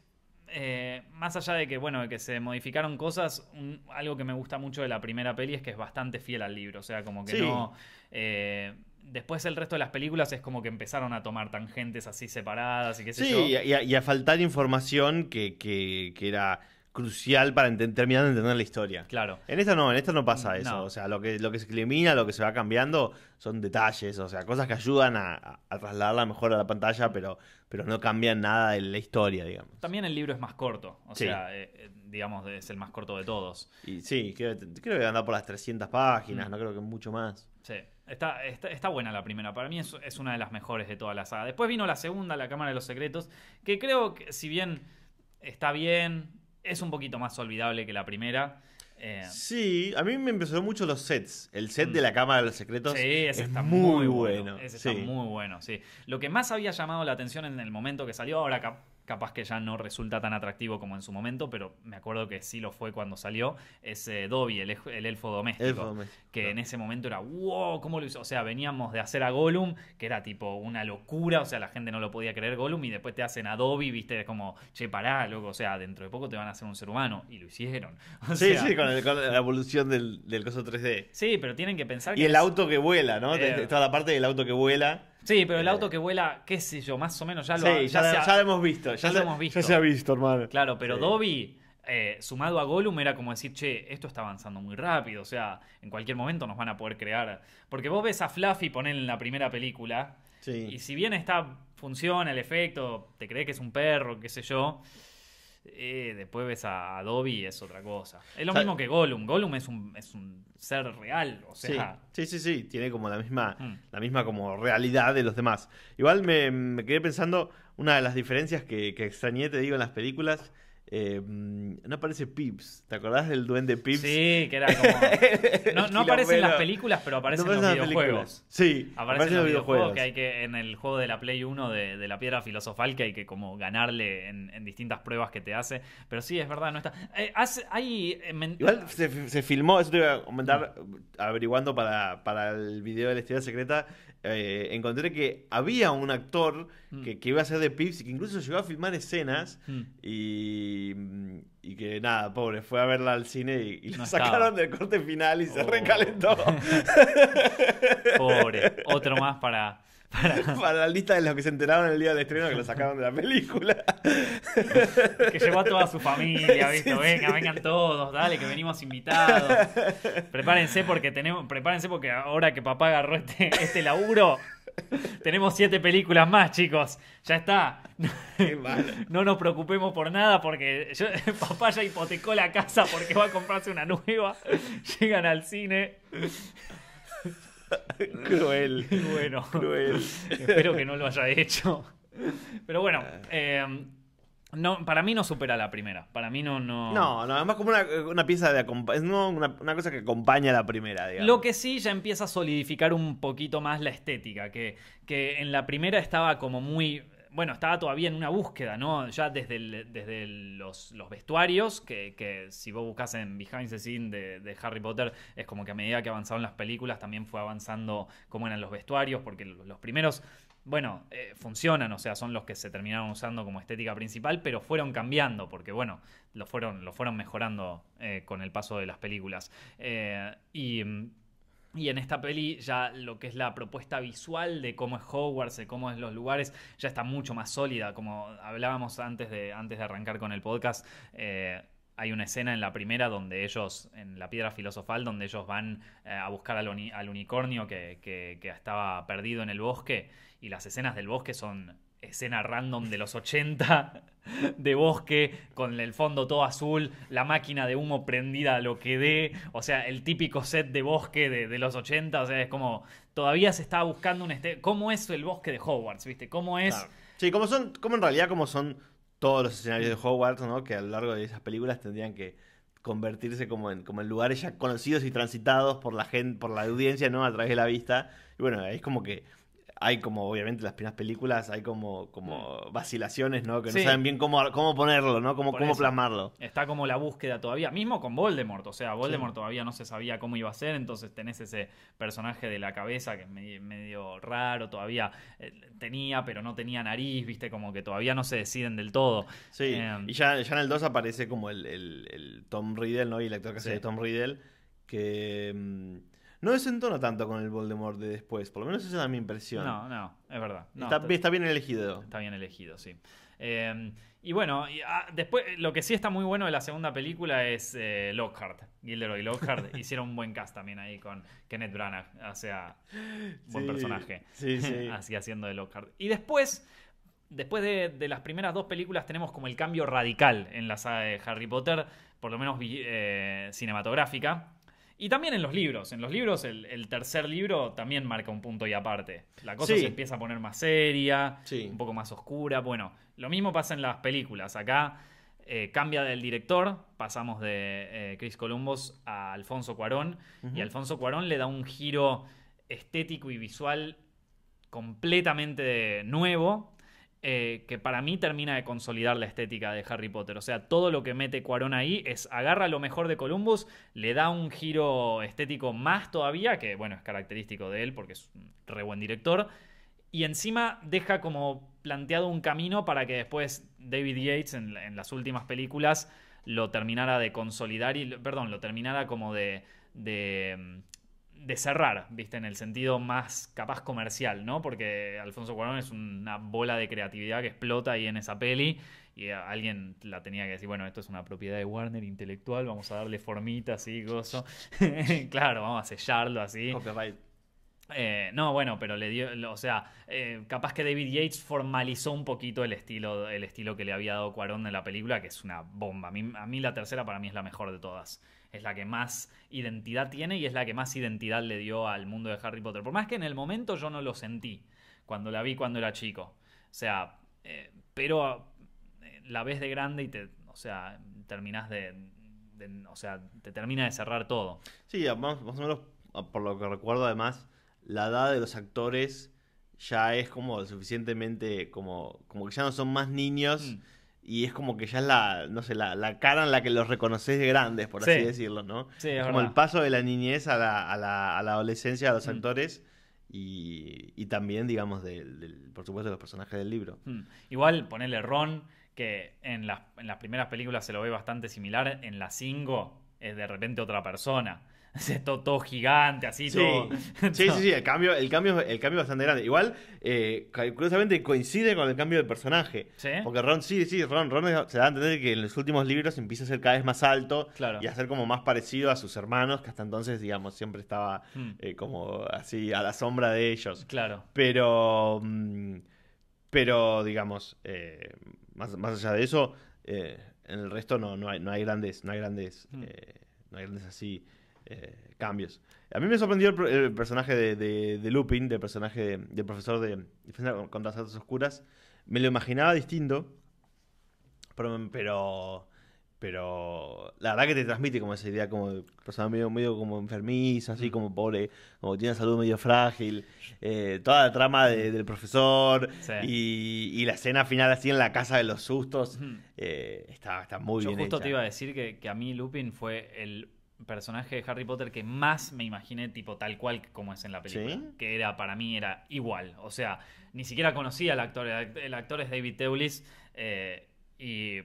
eh, más allá de que, bueno, que se modificaron cosas, algo que me gusta mucho de la primera peli es que es bastante fiel al libro, o sea, como que no... Eh, después el resto de las películas es como que empezaron a tomar tangentes así separadas y qué sé sí, yo. Sí,
y, a faltar información que, que, que era crucial para terminar de entender la historia. Claro. En esta no, en esta no pasa eso. O sea, lo que, se elimina, lo que se va cambiando, son detalles, o sea, cosas que ayudan a, trasladarla mejor a la pantalla, pero, pero no cambian nada en la historia, digamos.
También el libro es más corto, o sea, eh, eh, digamos, es el más corto de todos. sí, creo, que
anda por las 300 páginas, mm. no creo que mucho más.
Sí. Está, está, buena la primera. Para mí es, es, una de las mejores de toda la saga. Después vino la segunda, La Cámara de los Secretos, que creo que si bien está bien, es un poquito más olvidable que la primera. Eh.
sí, a mí me empezó mucho los
sets. El set de mm. la Cámara de los Secretos sí, ese está muy bueno. Ese está muy bueno, sí. Lo que más había llamado la atención en el momento que salió, ahora capaz que ya no resulta tan atractivo como en su momento, pero me acuerdo que sí lo fue cuando salió, es eh, Dobby, el, elfo doméstico, elfo doméstico. que en ese momento era, wow, ¿cómo lo hizo? O sea, veníamos de hacer a Gollum, que era tipo una locura, o sea, la gente no lo podía creer Gollum, y después te hacen a Dobby, viste, como, che, pará, loco, o sea, dentro de poco te van a hacer un ser humano, y lo hicieron. *laughs* sí, sí, con, la evolución del, coso 3D. Sí, pero tienen que pensar... Y el auto que vuela, ¿no? Eh. Toda la parte del auto que vuela Sí, pero el eh, auto que vuela, qué sé yo, más o menos ya lo, ya,
hemos visto. Ya, lo hemos visto. Ya se ha visto, hermano.
Claro, pero Dobby, eh, sumado a Gollum, era como decir, che, esto está avanzando muy rápido. O sea, en cualquier momento nos van a poder crear. Porque vos ves a Fluffy poner en la primera película. Y si bien está, funciona el efecto, te crees que es un perro, qué sé yo. Eh, después ves a, Adobe y es otra cosa. Es lo mismo que Gollum. Gollum es un, es un ser real, o sea.
Sí, sí, sí, tiene como la misma, mm. la misma como realidad de los demás. Igual me, quedé pensando, una de las diferencias que, que extrañé, te digo, en las películas eh, mm, no aparece Pips. ¿Te acordás del duende Pips? Sí, que era como. *laughs* No, aparece en las películas, pero aparece en los videojuegos. Sí, aparece, en los videojuegos. Que hay
que, en el juego de la Play 1 de, la piedra filosofal, que hay que como ganarle en, distintas pruebas que te hace. Pero sí, es verdad, no está. Eh, eh, Igual
se, filmó, eso te iba a comentar, averiguando para, el video de la historia secreta. encontré que había un actor mm. que, iba a ser de Pips y que incluso llegó a filmar escenas mm. y Mm, y, que nada, pobre, fue a verla al cine y, y la sacaron del corte final y se oh. recalentó.
*laughs* pobre, otro más para,
*laughs* para... la lista de los que se enteraron el día del estreno que lo sacaron de la película.
*laughs* que llevó a toda su familia, Venga, vengan todos, dale, que venimos invitados. Prepárense porque tenemos, prepárense porque ahora que papá agarró este, este laburo, *laughs* Tenemos siete películas más, chicos. Ya está. *laughs* no nos preocupemos por nada porque *laughs* papá ya hipotecó la casa porque va a comprarse una nueva. Llegan al cine. Cruel. Bueno, cruel. Espero que no lo haya hecho. Pero bueno, eh, no, para mí no supera la primera. Para mí no. No, no,
no más como una, eh, pieza de. No, una, cosa que acompaña a la primera, digamos.
Lo que sí ya empieza a solidificar un poquito más la estética. Que, que en la primera estaba como muy. Bueno, estaba todavía en una búsqueda, ¿no? Ya desde, desde los, vestuarios, que, que, si vos buscas en Behind the Scene de, de, Harry Potter, es como que a medida que avanzaron las películas también fue avanzando cómo eran los vestuarios, porque los primeros bueno, eh, funcionan, o sea, son los que se terminaron usando como estética principal, pero fueron cambiando, porque bueno, lo fueron, lo fueron mejorando eh, con el paso de las películas. Eh, y, mm, y, en esta peli ya lo que es la propuesta visual de cómo es Hogwarts, de cómo es los lugares, ya está mucho más sólida, como hablábamos antes de, antes de arrancar con el podcast hay una escena en la primera donde ellos, en la piedra filosofal, donde ellos van eh, a buscar al, unicornio que, estaba perdido en el bosque. Y las escenas del bosque son escena random de los 80 *laughs* de bosque, con el fondo todo azul, la máquina de humo prendida a lo que dé, o sea, el típico set de bosque de, los 80, o sea, es como, todavía se está buscando un... Este, ¿Cómo es el bosque de Hogwarts, viste? ¿Cómo es...
Sí, como son, en realidad, como son todos los escenarios de Hogwarts, ¿no? Que a lo largo de esas películas tendrían que convertirse como en, como en lugares ya conocidos y transitados por la gente, por la audiencia, ¿no? A través de la vista. Y bueno, es como que hay como, obviamente, las primeras películas, hay como, como mm. vacilaciones, ¿no? Que no saben bien cómo, cómo ponerlo, ¿no? Cómo, plasmarlo.
Está como la búsqueda todavía, mismo con Voldemort, o sea, Voldemort todavía no se sabía cómo iba a ser, entonces tenés ese personaje de la cabeza que es medio, raro, todavía eh, tenía, pero no tenía nariz, viste, como que todavía no se deciden del todo. Sí, em, y ya, ya, en el 2 aparece como el, Tom Riddle, ¿no? Y el actor que hace Tom Riddle, que... Mm,
no desentona tanto con el Voldemort de después. Por lo menos esa es mi impresión. No, no,
es verdad. está, bien elegido. Está bien elegido, sí. Em, y bueno, ah, después lo que sí está muy bueno de la segunda película es eh, Lockhart. Gilderoy Lockhart *laughs* hicieron un buen cast también ahí con Kenneth Branagh. O sea, buen personaje. *laughs* Así haciendo de Lockhart. Y después después de, las primeras dos películas tenemos como el cambio radical en la saga de Harry Potter, por lo menos eh, cinematográfica, y también en los libros. En los libros, el, tercer libro también marca un punto y aparte. La cosa se empieza a poner más seria, un poco más oscura. Bueno, lo mismo pasa en las películas. Acá eh, cambia del director, pasamos de eh, Chris Columbus a Alfonso Cuarón. Y Alfonso Cuarón le da un giro estético y visual completamente nuevo eh, que para mí termina de consolidar la estética de Harry Potter. O sea, todo lo que mete Cuarón ahí es agarra lo mejor de Columbus, le da un giro estético más todavía, que bueno, es característico de él porque es un re buen director. Y encima deja como planteado un camino para que después David Yates en, las últimas películas lo terminara de consolidar y, perdón, lo terminara como de de cerrar, ¿viste? En el sentido más capaz comercial, ¿no? Porque Alfonso Cuarón es una bola de creatividad que explota ahí en esa peli y eh, alguien la tenía que decir, bueno, esto es una propiedad de Warner intelectual, vamos a darle formita así, gozo. *laughs* claro, vamos a sellarlo así. Eh, no, bueno, pero le dio, o sea, eh, capaz que David Yates formalizó un poquito el estilo, el estilo que le había dado Cuarón en la película, que es una bomba. A a mí la tercera para mí es la mejor de todas es la que más identidad tiene y es la que más identidad le dio al mundo de Harry Potter. Por más que en el momento yo no lo sentí cuando la vi cuando era chico. O sea, eh, pero eh, la ves de grande y te, o sea, terminás de, o sea, te termina de cerrar todo.
Sí, más, o menos por lo que recuerdo además, la edad de los actores ya es como suficientemente como como que ya no son más niños. Mm y es como que ya es la, no sé, la, cara en la que los reconoces grandes, por así decirlo, ¿no? como el paso de la niñez a la, a la, a adolescencia de los mm. actores. Y, también, digamos, de, por supuesto, de los personajes del libro.
Mm. Igual, ponerle Ron, que en las, en las primeras películas se lo ve bastante similar, en la cinco es de repente otra persona. *laughs* todo, todo, gigante, así sí. Sí, sí, *laughs* sí,
el cambio, el cambio, el cambio es bastante grande. Igual, eh, curiosamente coincide con el cambio de personaje. ¿Sí? Porque Ron, sí, sí, Ron, se da a entender que en los últimos libros empieza a ser cada vez más alto y a ser como más parecido a sus hermanos, que hasta entonces, digamos, siempre estaba hmm. eh, como así a la sombra de ellos. Claro. Pero. Mm, pero, digamos, eh, más, allá de eso, en el resto no, no, hay, no hay grandes, no hay grandes, hmm. no hay grandes así. Eh, cambios. A mí me sorprendió el, personaje de, Lupin, del personaje del profesor de Defensa contra las Artes Oscuras. Me lo imaginaba distinto, pero, pero, la verdad que te transmite como esa idea como medio, medio como enfermiza, así mm. como pobre, como tiene salud medio frágil, eh, toda la trama mm. del profesor y, la escena final así en la casa de los sustos, mm. eh, está, muy bien. Yo justo te iba
a decir que, a mí Lupin fue el personaje de Harry Potter que más me imaginé tipo tal cual como es en la película. Que era, para mí, era igual. O sea, ni siquiera conocía al actor. El actor es David Teulis eh, y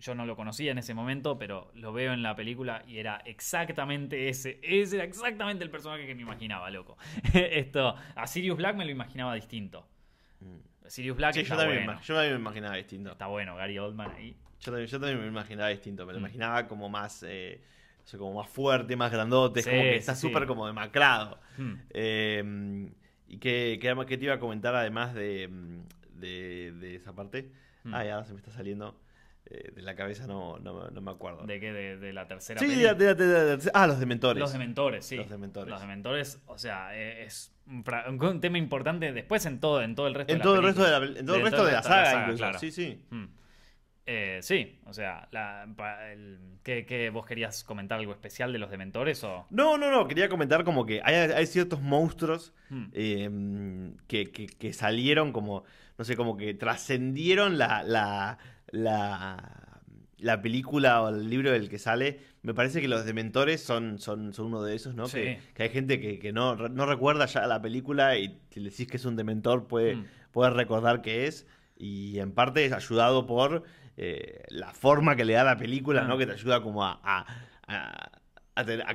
yo no lo conocía en ese momento, pero lo veo en la película y era exactamente ese. Ese era exactamente el personaje que me imaginaba, loco. *laughs* Esto, a Sirius Black me lo imaginaba distinto. Mm. Sirius Black sí, está yo también, bueno. yo también me imaginaba distinto. Está bueno, Gary Oldman ahí. Yo también, yo también me imaginaba distinto,
me lo mm. imaginaba como más... Eh, como más fuerte, más grandote, como que está súper como demacrado. Hmm. Eh, ¿Y qué, qué, que te iba a comentar además de, de, esa parte? Hmm. Ah, ya se me está saliendo eh, de la cabeza no, no, no,
me acuerdo. ¿De qué? ¿De, la tercera? Sí, de, de, tercera.
ah, los dementores. Los
dementores, sí. Los dementores. Los dementores, o sea, e, es un, tema importante después en todo, en todo el resto en de todo la el resto de En todo el resto de la, saga, incluso. Sí, sí. Hmm. Eh, sí, o sea, la, vos querías comentar algo especial de los dementores o...?
No, no, no, quería comentar como que hay, ciertos monstruos hmm. em, que, salieron como, no sé, como que trascendieron la, la, película o el libro del que sale. Me parece que los dementores son, son, son uno de esos, ¿no? Que, hay gente que, no, recuerda ya la película y si le decís que es un dementor puede, hmm. puede recordar que es. Y en parte es ayudado por eh, la forma que le da la película, ¿no? Que te ayuda como a, a,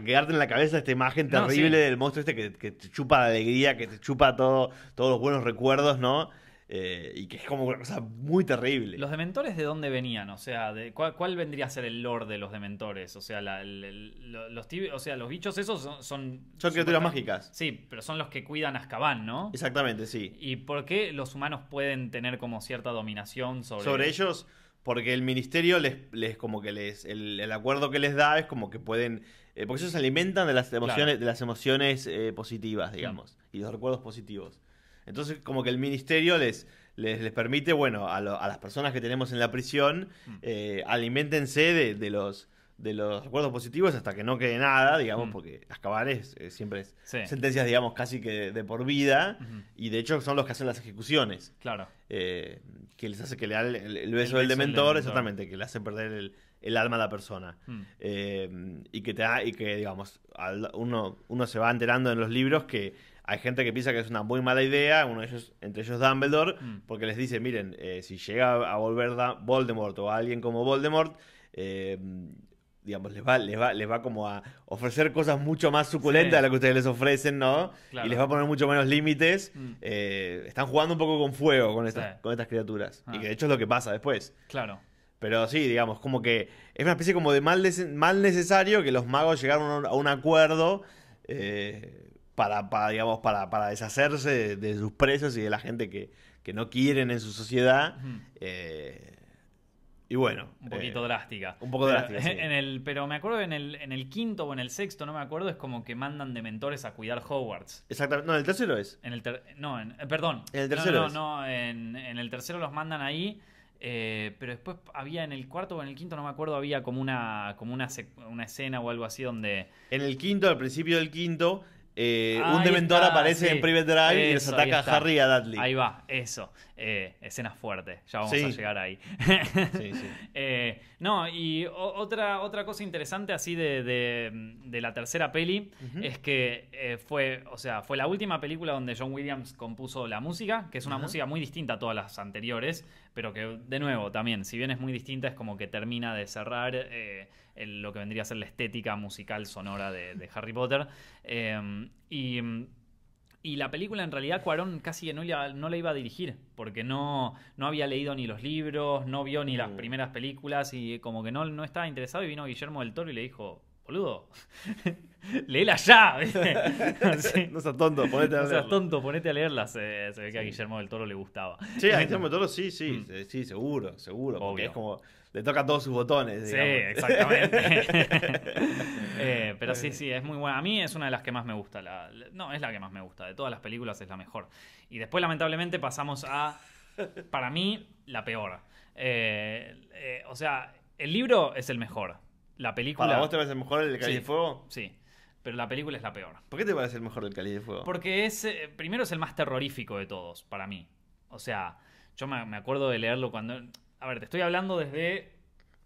quedarte en la cabeza esta imagen terrible del monstruo este que, te chupa la alegría, que te chupa todo, todos los buenos recuerdos, ¿no? Eh, y que es como una cosa muy terrible.
¿Los dementores de dónde venían? O sea, ¿cuál, vendría a ser el Lord de los dementores? O sea, los, o sea los bichos esos son... Son, criaturas mágicas. Sí, pero son los que cuidan a Azkaban, ¿no? Exactamente, sí. ¿Y por qué los humanos pueden tener como cierta dominación sobre... Sobre ellos?
porque el ministerio les, les como que les el, acuerdo que les da es como que pueden eh, porque ellos se alimentan de las emociones de las emociones eh, positivas digamos y los recuerdos positivos entonces como que el ministerio les les, les permite bueno a, las personas que tenemos en la prisión mm. eh, alimentense de, de los de los acuerdos positivos hasta que no quede nada, digamos, porque las eh, es, siempre sentencias, digamos, casi que de, por vida, y de hecho son los que hacen las ejecuciones. Claro. Eh, que les hace que le da el, beso del dementor, exactamente, que le hace perder el, alma a la persona. Mm. Eh, y que te y que, digamos, uno, uno se va enterando en los libros que hay gente que piensa que es una muy mala idea, uno de ellos, entre ellos Dumbledore, mm. porque les dice, miren, si llega a volver Voldemort o alguien como Voldemort, eh, digamos, les va, les va, les va como a ofrecer cosas mucho más suculentas de a las que ustedes les ofrecen, ¿no? Y les va a poner mucho menos límites. Mm. Eh, están jugando un poco con fuego con estas, con estas criaturas. Y ah. que de hecho es lo que pasa después. Claro. Pero sí, digamos, como que es una especie como de mal, necesario que los magos llegaron a un acuerdo eh, para, digamos, para, deshacerse de, sus presos y de la gente que, no quieren en su sociedad. Y bueno. Un poquito
eh, drástica. Un poco drástica. Pero, *laughs* en el, pero me acuerdo en el, en el quinto o en el sexto, no me acuerdo, es como que mandan de mentores a cuidar Hogwarts. Exactamente. No, en el tercero es. En el no, en, eh, perdón. En el tercero. No, en, el tercero los mandan ahí. Eh, pero después había en el cuarto o en el quinto, no me acuerdo, había como una, como una, una escena o algo así donde. En el quinto, al principio del quinto, eh, un Dementor aparece en Private Drive y les ataca a Harry y a Dudley. Ahí va, eso. Eh, escenas fuertes, ya vamos a llegar ahí. *laughs* Eh, no, y otra, otra cosa interesante así de, de, la tercera peli es que fue, o sea, fue la última película donde John Williams compuso la música, que es una música muy distinta a todas las anteriores pero que de nuevo también, si bien es muy distinta, es como que termina de cerrar eh, lo que vendría a ser la estética musical sonora de, Harry Potter. Em, y, la película en realidad Cuarón casi no, no la iba a dirigir, porque no, no había leído ni los libros, no vio ni las mm. primeras películas y como que no, no estaba interesado y vino Guillermo del Toro y le dijo, boludo. Léela ya. *laughs* No seas tonto, ponete a leerlas. seas tonto, ponete a leerlas. Eh, se, ve que a Guillermo del Toro le gustaba. Sí, a Guillermo
del Toro sí, sí, mm. sí, seguro, seguro. Porque es como le toca todos sus botones. Sí, exactamente. *laughs* *laughs* Eh, pero sí, eh.
sí, es muy buena. A mí es una de las que más me gusta. La, no, es la que más me gusta. De todas las películas es la mejor. Y después, lamentablemente, pasamos a, para mí, la peor. Eh, o sea, el libro es el mejor. La película. ¿Para vos te parece mejor el de Calle de Fuego? Sí pero la película es la peor. ¿Por qué te parece el mejor del Cali de Fuego? Porque es, eh, primero es el más terrorífico de todos, para mí. O sea, yo me, acuerdo de leerlo cuando... A ver, te estoy hablando desde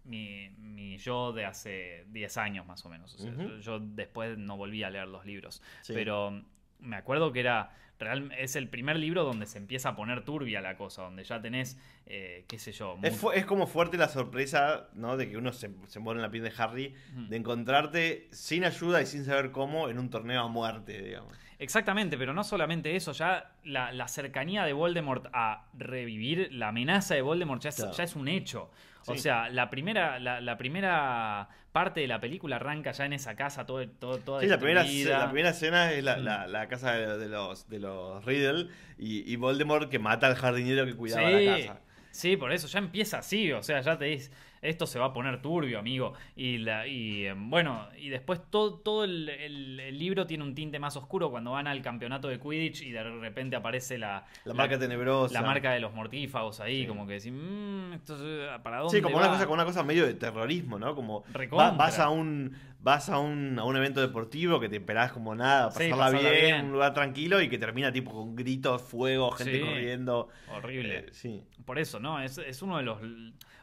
mi, yo de hace 10 años más o menos. O sea, Yo después no volví a leer los libros. Pero me acuerdo que era Real, es el primer libro donde se empieza a poner turbia la cosa, donde ya tenés, eh, qué sé yo. Es,
como fuerte la sorpresa, ¿no? De que uno se, se en la piel de Harry, de encontrarte sin ayuda y sin saber cómo en un torneo a muerte, digamos.
Exactamente, pero no solamente eso, ya la, cercanía de Voldemort a revivir, la amenaza de Voldemort ya es, un hecho. O sea, la primera, la, primera parte de la película arranca ya en esa casa, todo, todo, toda sí, la primera, la
primera escena es la, mm. casa de, los, de los Riddle y, Voldemort que mata al jardinero que cuidaba la casa.
Sí, por eso ya empieza así, o sea, ya te dice esto se va a poner turbio, amigo. Y, la, eh, bueno, y después todo, todo el, libro tiene un tinte más oscuro cuando van al campeonato de Quidditch y de repente aparece la, marca tenebrosa. La marca de los mortífagos ahí, como que decís, mmm, esto, ¿para dónde? Sí, como una cosa, como
una cosa medio de terrorismo, ¿no? Como vas a un vas a un, evento deportivo que te esperás como nada, pasarla, bien, un
lugar tranquilo y que termina tipo con gritos, fuego, gente corriendo. Horrible. Eh, sí. Por eso, ¿no? Es, es uno de los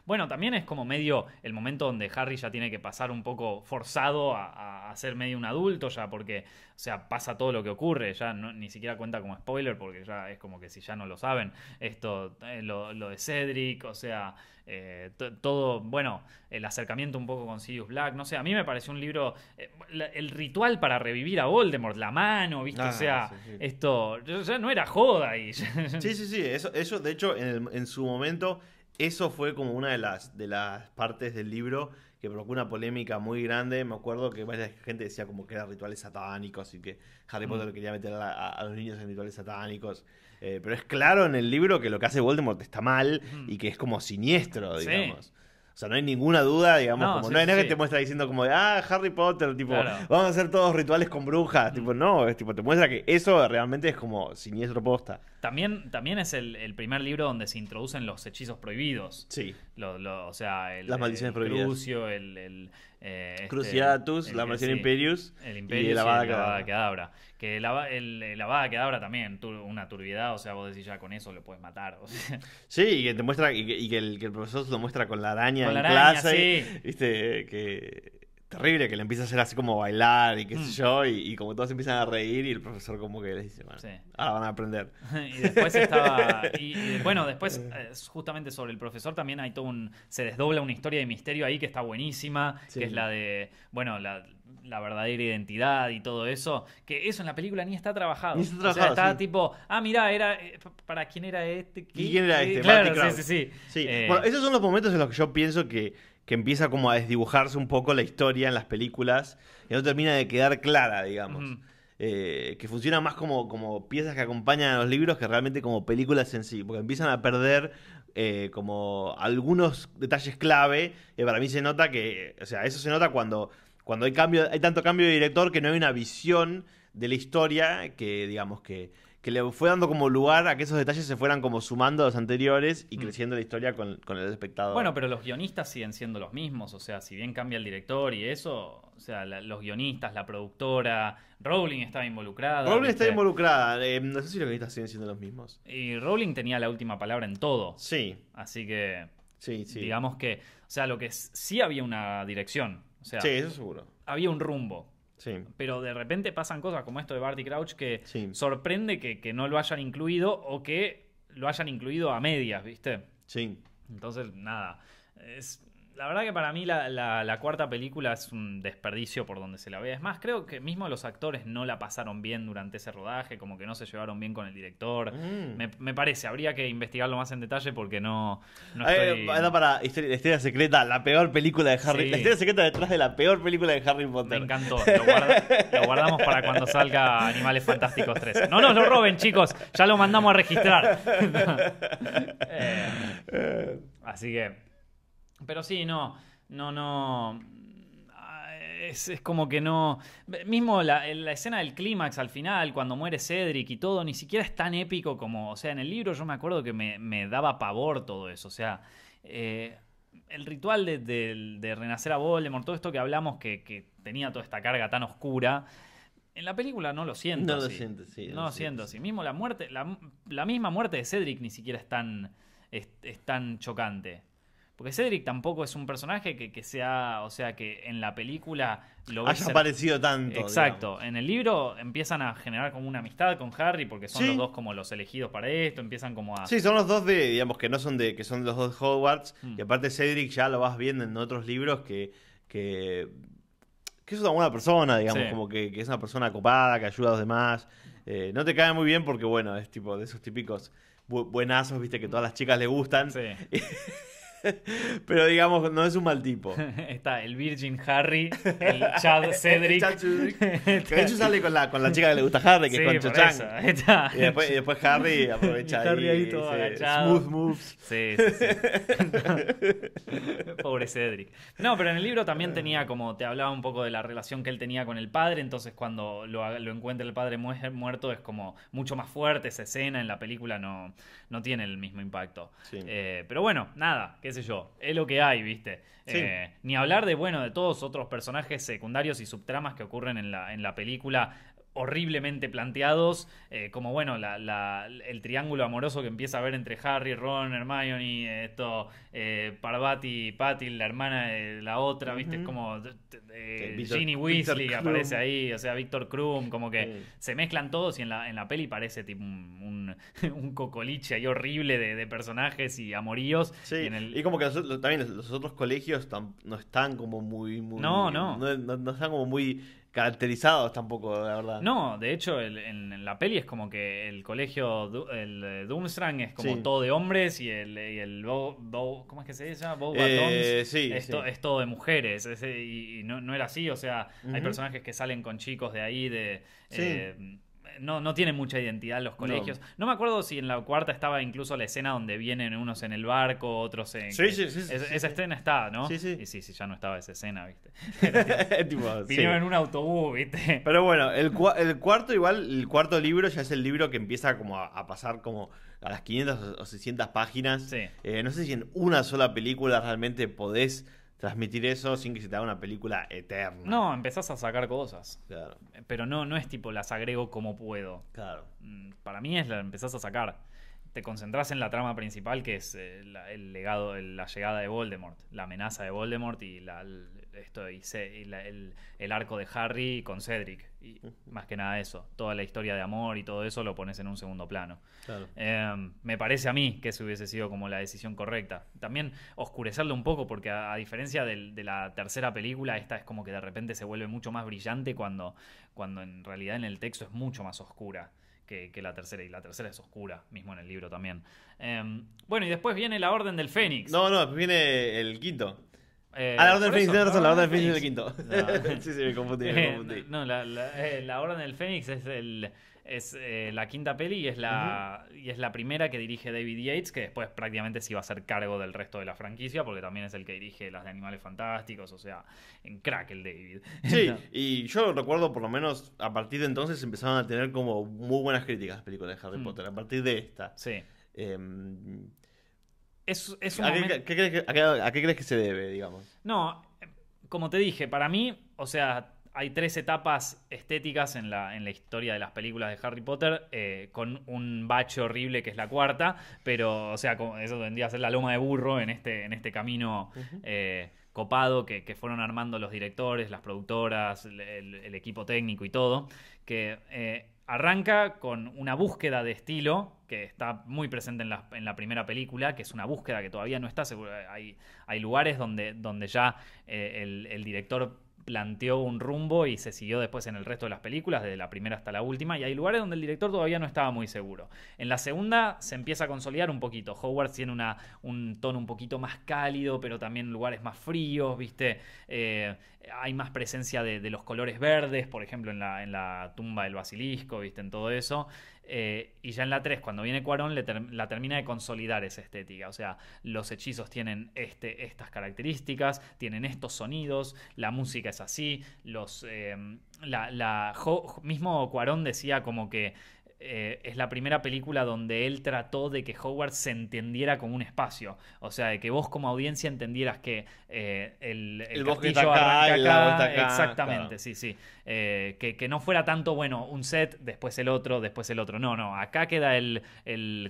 bueno, también es como medio el momento donde Harry ya tiene que pasar un poco forzado a, ser medio un adulto, ya porque, o sea, pasa todo lo que ocurre, ya no, ni siquiera cuenta como spoiler, porque ya es como que si ya no lo saben, esto, eh, lo, de Cedric, o sea, eh, todo, bueno, el acercamiento un poco con Sirius Black, no sé, a mí me pareció un libro, eh, el ritual para revivir a Voldemort, la mano, ¿viste? o ah, sea, esto, ya no era joda y... *laughs* sí,
sí, sí, eso, eso de hecho en, en su momento eso fue como una de las, de las partes del libro que provocó una polémica muy grande. Me acuerdo que varias gente decía como que eran rituales satánicos y que Harry mm. Potter quería meter a, los niños en rituales satánicos. Eh, pero es claro en el libro que lo que hace Voldemort está mal y que es como siniestro, digamos. O sea, no hay ninguna duda, digamos, no, como, no hay que te
muestra diciendo como de, ah, Harry Potter, tipo, vamos
a hacer todos rituales con brujas, tipo, mm. no, es tipo, te muestra que eso realmente es como siniestro posta.
También, también es el, primer libro donde se introducen los hechizos prohibidos. Sí. Lo, o sea, el, Las maldiciones prohibidas. Crucio, el, el eh, este, Cruciatus, la versión Imperius, el y el Avada, que el Que el, vada que da también, una turbiedad, o sea, vos decís ya con eso lo puedes matar. *laughs*
Sí, y que te muestra, y, que, el, profesor te lo muestra con la araña en la clase. Viste, que terrible, que le empieza a hacer así como bailar y qué sé mm. yo, y, como todos empiezan a reír y el profesor como que les dice, bueno, ahora van a aprender. *laughs* y después estaba, y, bueno, *laughs* después
eh, justamente sobre el profesor también hay todo un, se desdobla una historia de misterio ahí que está buenísima, que es la de, bueno, la, verdadera identidad y todo eso, que eso en la película ni está trabajado. está O sea, está tipo, ah, mira, era eh, para quién era este. ¿Y quién era eh, este? Claro, sí, sí, sí. bueno, esos son
los momentos en los que yo pienso que que empieza como a desdibujarse un poco la historia en las películas y no termina de quedar clara, digamos. Eh, que funciona más como, como piezas que acompañan a los libros que realmente como películas en sí, porque empiezan a perder eh, como algunos detalles clave. Y para mí se nota que, o sea, eso se nota cuando, cuando hay, cambio, hay tanto cambio de director que no hay una visión de la historia que, digamos, que, que le fue dando como lugar a que esos detalles se fueran como sumando a los anteriores y mm. creciendo la historia con, el espectador. Bueno,
pero los guionistas siguen siendo los mismos, o sea, si bien cambia el director y eso, o sea, los guionistas, la productora, Rowling estaba involucrada. Rowling está
involucrada, eh, no sé si los guionistas siguen siendo los mismos.
Y Rowling tenía la última palabra en todo. Sí. Así que... Sí, sí. Digamos que, o sea, lo que sí había una dirección. O sea, sí, eso seguro. Había un rumbo. Pero de repente pasan cosas como esto de Barty Crouch que sorprende que, que, no lo hayan incluido o que lo hayan incluido a medias, ¿viste? Sí. Entonces, nada. Es, la verdad que para mí la, cuarta película es un desperdicio por donde se la vea. Es más, creo que mismo los actores no la pasaron bien durante ese rodaje, como que no se llevaron bien con el director. Mm. Me, parece, habría que investigarlo más en detalle porque no. no eh, estoy... Eh,
para historia, Secreta, la peor película de Harry La Historia Secreta
detrás de la peor película de Harry Potter. Me encantó. Lo, guardamos para cuando salga Animales Fantásticos 3. No nos lo roben, chicos. Ya lo mandamos a registrar. *laughs* Eh, así que. Pero sí, no, no, no. Es, como que no. Mismo la, la escena del clímax al final, cuando muere Cedric y todo, ni siquiera es tan épico como. O sea, en el libro yo me acuerdo que me, daba pavor todo eso. O sea, eh, el ritual de, de, renacer a Voldemort, todo esto que hablamos que, tenía toda esta carga tan oscura. En la película no lo siento. No lo siento, sí. No lo siento así. Mismo la muerte, la, misma muerte de Cedric ni siquiera es tan chocante. Porque Cedric tampoco es un personaje que, sea, o sea, que en la película lo Haya parecido aparecido tanto. Exacto. En el libro empiezan a generar como una amistad con Harry porque son los dos como los elegidos para esto, empiezan como a Sí, son
los dos de digamos que no son de que son los dos de Hogwarts y mm. aparte Cedric ya lo vas viendo en otros libros que que, es una buena persona, digamos, como que, que, es una persona copada, que ayuda a los demás. Eh, no te cae muy bien porque, bueno, es tipo de esos típicos buenazos, viste, que todas las chicas le gustan. Sí. *laughs* *laughs* Pero digamos, no es un mal tipo.
*laughs* Está el Virgin Harry, el Chad *laughs* Cedric. que
de hecho sale con la, chica que le gusta Harry, que es con Chacha. Y después, Harry aprovecha y Smooth moves. Sí, sí,
Pobre Cedric. No, pero en el libro también tenía como, te hablaba un poco de la relación que él tenía con el padre, entonces cuando lo, encuentra el padre muerto es como mucho más fuerte esa escena, en la película no, no tiene el mismo impacto. Eh, pero bueno, nada, que qué sé yo, es lo que hay, ¿viste? Eh, ni hablar de, bueno, de todos otros personajes secundarios y subtramas que ocurren en la, en la película horriblemente planteados, eh, como bueno, el triángulo amoroso que empieza a haber entre Harry, Ron, Hermione, eh, esto, eh, Parvati, Patil, la hermana de la otra, viste, como eh, Ginny Weasley aparece ahí, o sea, Victor Krum, como que se mezclan todos y en la, en la peli parece tipo un, un, *laughs* cocoliche ahí horrible de, personajes y amoríos. Y,
como que también los otros colegios no están como muy, no. No, no están como muy caracterizados tampoco, la verdad. No, de
hecho, el, en, la peli es como que el colegio, el eh, Doomstrang es como todo de hombres y el, y el ¿cómo es que se llama? Bob eh, es, todo de mujeres. y, no, no, era así, o sea, hay personajes que salen con chicos de ahí, de... Eh, no, tiene mucha identidad los colegios. No. me acuerdo si en la cuarta estaba incluso la escena donde vienen unos en el barco, otros en. Sí, sí, sí, Esa escena está, ¿no? Sí, sí. Y sí, sí, ya no estaba esa escena, ¿viste?
*laughs* tipo, Vinieron en un autobús, ¿viste? Pero bueno, el, cuarto, igual, el cuarto libro ya es el libro que empieza como a, pasar como a las 500 o 600 páginas. Sí. Eh, no sé si en una sola película realmente podés transmitir eso sin que se te haga una
película eterna. No, empezás a sacar cosas. Claro. Pero no, no es tipo las agrego como puedo. Claro. Mm, para mí es la empezás a sacar. Te concentrás en la trama principal que es eh, el legado, la llegada de Voldemort, la amenaza de Voldemort y la, esto el, arco de Harry con Cedric. Y más que nada eso. Toda la historia de amor y todo eso lo pones en un segundo plano. Em, me parece a mí que eso hubiese sido como la decisión correcta. También oscurecerlo un poco, porque a, diferencia de la tercera película, esta es como que de repente se vuelve mucho más brillante cuando, cuando en realidad en el texto es mucho más oscura. Que, la tercera. Y la tercera es oscura, mismo en el libro también. Em, bueno, y después viene la Orden del Fénix. No, no, viene el quinto. Eh, a la orden del Fénix, la orden del Fénix es el quinto. sí, sí, me confundí, no, la, orden del Fénix es eh, la quinta peli y es la, y es la primera que dirige David Yates, que después prácticamente se iba a hacer cargo del resto de la franquicia, porque también es el que dirige las de Animales Fantásticos, o sea, en crack el David.
Sí, *laughs* y yo recuerdo, por lo menos, a partir de entonces empezaron a tener como muy buenas críticas las películas de Harry mm. Potter, a partir de esta. Sí. Em, ¿A, qué, crees que se debe, digamos?
No, em, como te dije, para mí, o sea, hay tres etapas estéticas en la, en la historia de las películas de Harry Potter, eh, con un bache horrible que es la cuarta, pero, o sea, eso tendría que ser la loma de burro en este, en este camino. Eh, copado que, fueron armando los directores, las productoras, el, equipo técnico y todo, que eh, Arranca con una búsqueda de estilo que está muy presente en la, en la, primera película, que es una búsqueda que todavía no está seguro Hay, hay lugares donde, donde ya eh, el, el, director planteó un rumbo y se siguió después en el resto de las películas, desde la primera hasta la última, y hay lugares donde el director todavía no estaba muy seguro. En la segunda se empieza a consolidar un poquito. Howard tiene un tono un poquito más cálido, pero también lugares más fríos, ¿viste? Eh, hay más presencia de, los colores verdes, por ejemplo, en la, en la tumba del basilisco, ¿viste? En todo eso. Eh, y ya en la 3, cuando viene Cuarón, la termina de consolidar esa estética. O sea, los hechizos tienen este, estas características, tienen estos sonidos, la música es así, los... Eh, la, mismo Cuarón decía como que eh, es la primera película donde él trató de que Howard se entendiera como un espacio. O sea, de que vos como audiencia entendieras que eh, el, el, bosque está acá, Exactamente, sí, sí. Eh, que, no fuera tanto, bueno, un set, después el otro, después el otro. No, no, acá queda el,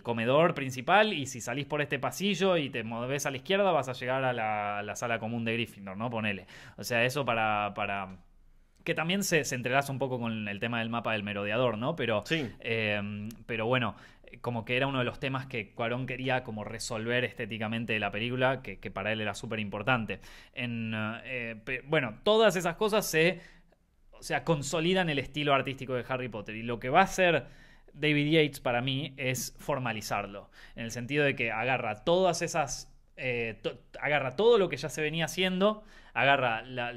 comedor principal y si salís por este pasillo y te mueves a la izquierda vas a llegar a la, sala común de Gryffindor, ¿no? Ponele. O sea, eso para... para que también se, se, entrelaza un poco con el tema del mapa del merodeador, ¿no? Pero, eh, pero bueno, como que era uno de los temas que Cuarón quería como resolver estéticamente de la película, que, para él era súper importante. Eh, bueno, todas esas cosas se, o sea, consolidan el estilo artístico de Harry Potter y lo que va a hacer David Yates para mí es formalizarlo, en el sentido de que agarra todas esas eh, agarra todo lo que ya se venía haciendo, agarra la,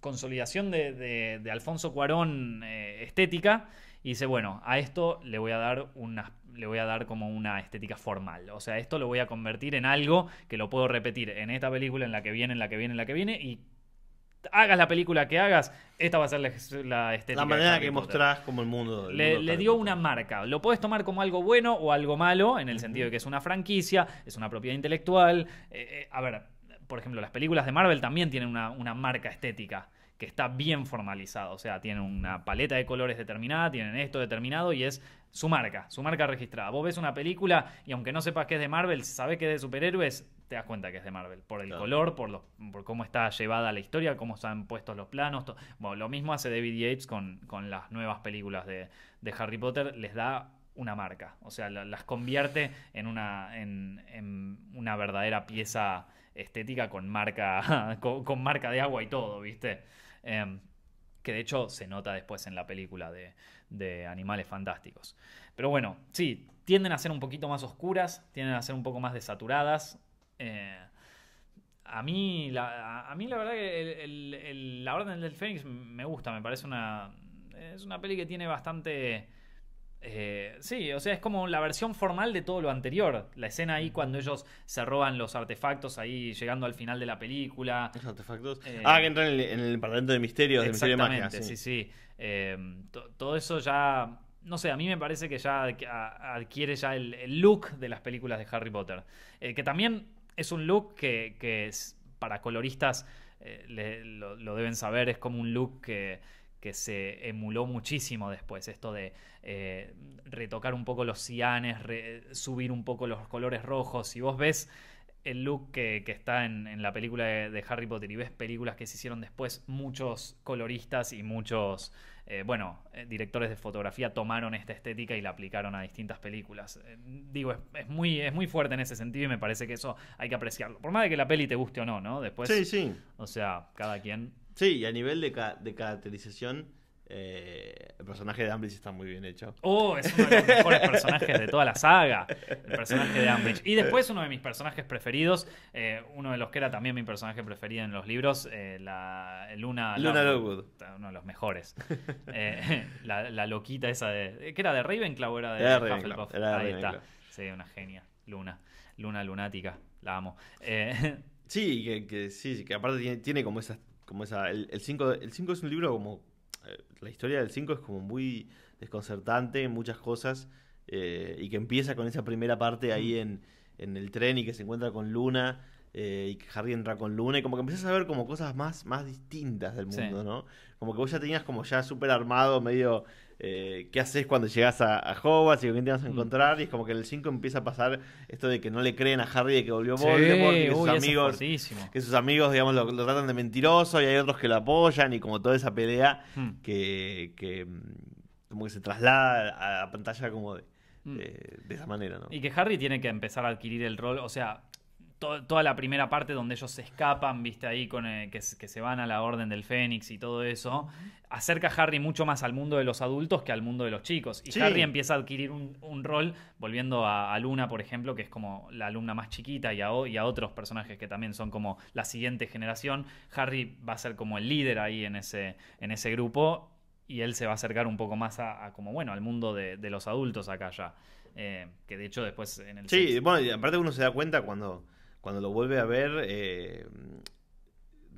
consolidación de, Alfonso Cuarón eh, estética y dice, bueno, a esto le voy a dar una, le voy a dar como una estética formal. O sea, esto lo voy a convertir en algo que lo puedo repetir en esta película, en la que viene, en la que viene, en la que viene, y hagas la película que hagas, esta va a ser la, estética. La manera que mostrás
como el mundo.
le, dio una marca. Lo puedes tomar como algo bueno o algo malo, en el sentido de que es una franquicia, es una propiedad intelectual. Eh, eh, a ver por ejemplo, las películas de Marvel también tienen una, marca estética que está bien formalizada. O sea, tienen una paleta de colores determinada, tienen esto determinado y es su marca, su marca registrada. Vos ves una película y aunque no sepas que es de Marvel, si sabes que es de superhéroes, te das cuenta que es de Marvel. Por el color, por, los, por cómo está llevada la historia, cómo están puestos los planos. lo mismo hace David Yates con, con las nuevas películas de, Harry Potter. Les da una marca. O sea, las convierte en una, en una verdadera pieza estética con marca, *laughs* con, marca de agua y todo, ¿viste? Em, que de hecho se nota después en la película de, de, Animales Fantásticos. Pero bueno, sí, tienden a ser un poquito más oscuras, tienden a ser un poco más desaturadas. Eh, a, mí, la, a mí la verdad que La Orden del Fénix me gusta, me parece una... Es una peli que tiene bastante eh, sí, o sea, es como la versión formal de todo lo anterior. La escena ahí mm. cuando ellos se roban los artefactos ahí llegando al final de la película. Los artefactos. Eh, ah, que
entran en el, departamento de misterios, de misterio de magia. Sí, sí.
sí. Eh, todo eso ya. No sé, a mí me parece que ya adquiere ya el, look de las películas de Harry Potter. que también es un look que, para coloristas lo deben saber, es como un look que que se emuló muchísimo después, esto de eh, retocar un poco los cianes, subir un poco los colores rojos. Si vos ves el look que, está en, la película de, Harry Potter y ves películas que se hicieron después, muchos coloristas y muchos, eh, bueno, eh, directores de fotografía tomaron esta estética y la aplicaron a distintas películas. digo, es, muy, es muy fuerte en ese sentido y me parece que eso hay que apreciarlo. Por más de que la peli te guste o no, ¿no? Después, sí, sí. O sea, cada
quien... Sí, y a nivel de, caracterización, eh, el personaje de Ambridge está muy bien
hecho. Oh, es uno de los mejores personajes de toda la saga. El personaje de Ambridge. Y después uno de mis personajes preferidos, eh, uno de los que era también mi personaje preferido en los libros, eh, la Luna, Luna Uno de los mejores. *laughs* La, loquita esa de. ¿Que era de Ravenclaw era de, Ahí está. Sí, una genia. Luna. Luna lunática. La amo. sí, que, sí, que aparte tiene, tiene como esas
como esa, el 5 cinco, es un libro como, eh, la historia del 5 es como muy desconcertante en muchas cosas eh, y que empieza con esa primera parte ahí en, el tren y que se encuentra con Luna. Eh, y que Harry entra con Luna y como que empiezas a ver como cosas más, más distintas del mundo, ¿no? Como que vos ya tenías como ya súper armado, medio eh, qué haces cuando llegas a, a, y con quién te vas a mm. encontrar. Y es como que en el 5 empieza a pasar esto de que no le creen a Harry de que volvió Voldemort, y que, sus amigos, que sus amigos digamos, lo, tratan de mentiroso y hay otros que lo apoyan y como toda esa pelea mm. que, mm, como se traslada a la pantalla como de, eh, de, esa manera, ¿no?
Y que Harry tiene que empezar a adquirir el rol, o sea, toda la primera parte donde ellos se escapan, viste ahí, con eh, que, se van a la Orden del Fénix y todo eso, acerca a Harry mucho más al mundo de los adultos que al mundo de los chicos. Y Harry empieza a adquirir un, rol, volviendo a, Luna, por ejemplo, que es como la alumna más chiquita, y a, a otros personajes que también son como la siguiente generación. Harry va a ser como el líder ahí en ese, en ese grupo y él se va a acercar un poco más a, como bueno al mundo de, los adultos acá ya eh, que de hecho después en el sí bueno y aparte uno
se da cuenta cuando cuando lo vuelve a ver, eh,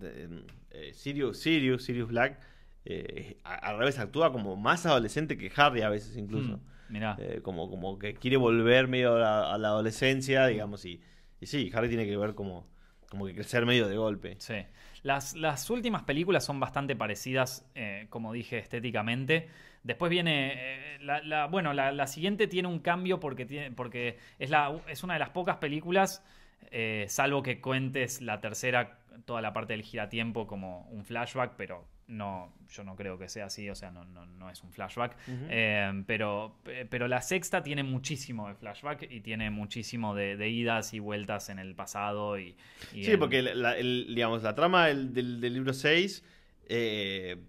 em, eh, Sirius, Sirius, Sirius Black, eh, al revés actúa como más adolescente que Harry a veces incluso. Hmm, eh, como, como que quiere volver medio a la, adolescencia, digamos, y, y, sí, Harry tiene que ver como, como que crecer medio de golpe. Sí.
Las, últimas películas son bastante parecidas, como dije, estéticamente. Después viene. la, la, bueno, la, la, siguiente tiene un cambio porque, tiene, porque es, la, es una de las pocas películas eh, salvo que cuentes la tercera, toda la parte del giratiempo como un flashback, pero no, yo no creo que sea así, o sea, no, no, es un flashback. Eh, pero, eh, pero la sexta tiene muchísimo de flashback y tiene muchísimo de, idas y vueltas en el pasado. Y, sí, porque la, digamos, la trama del, libro
6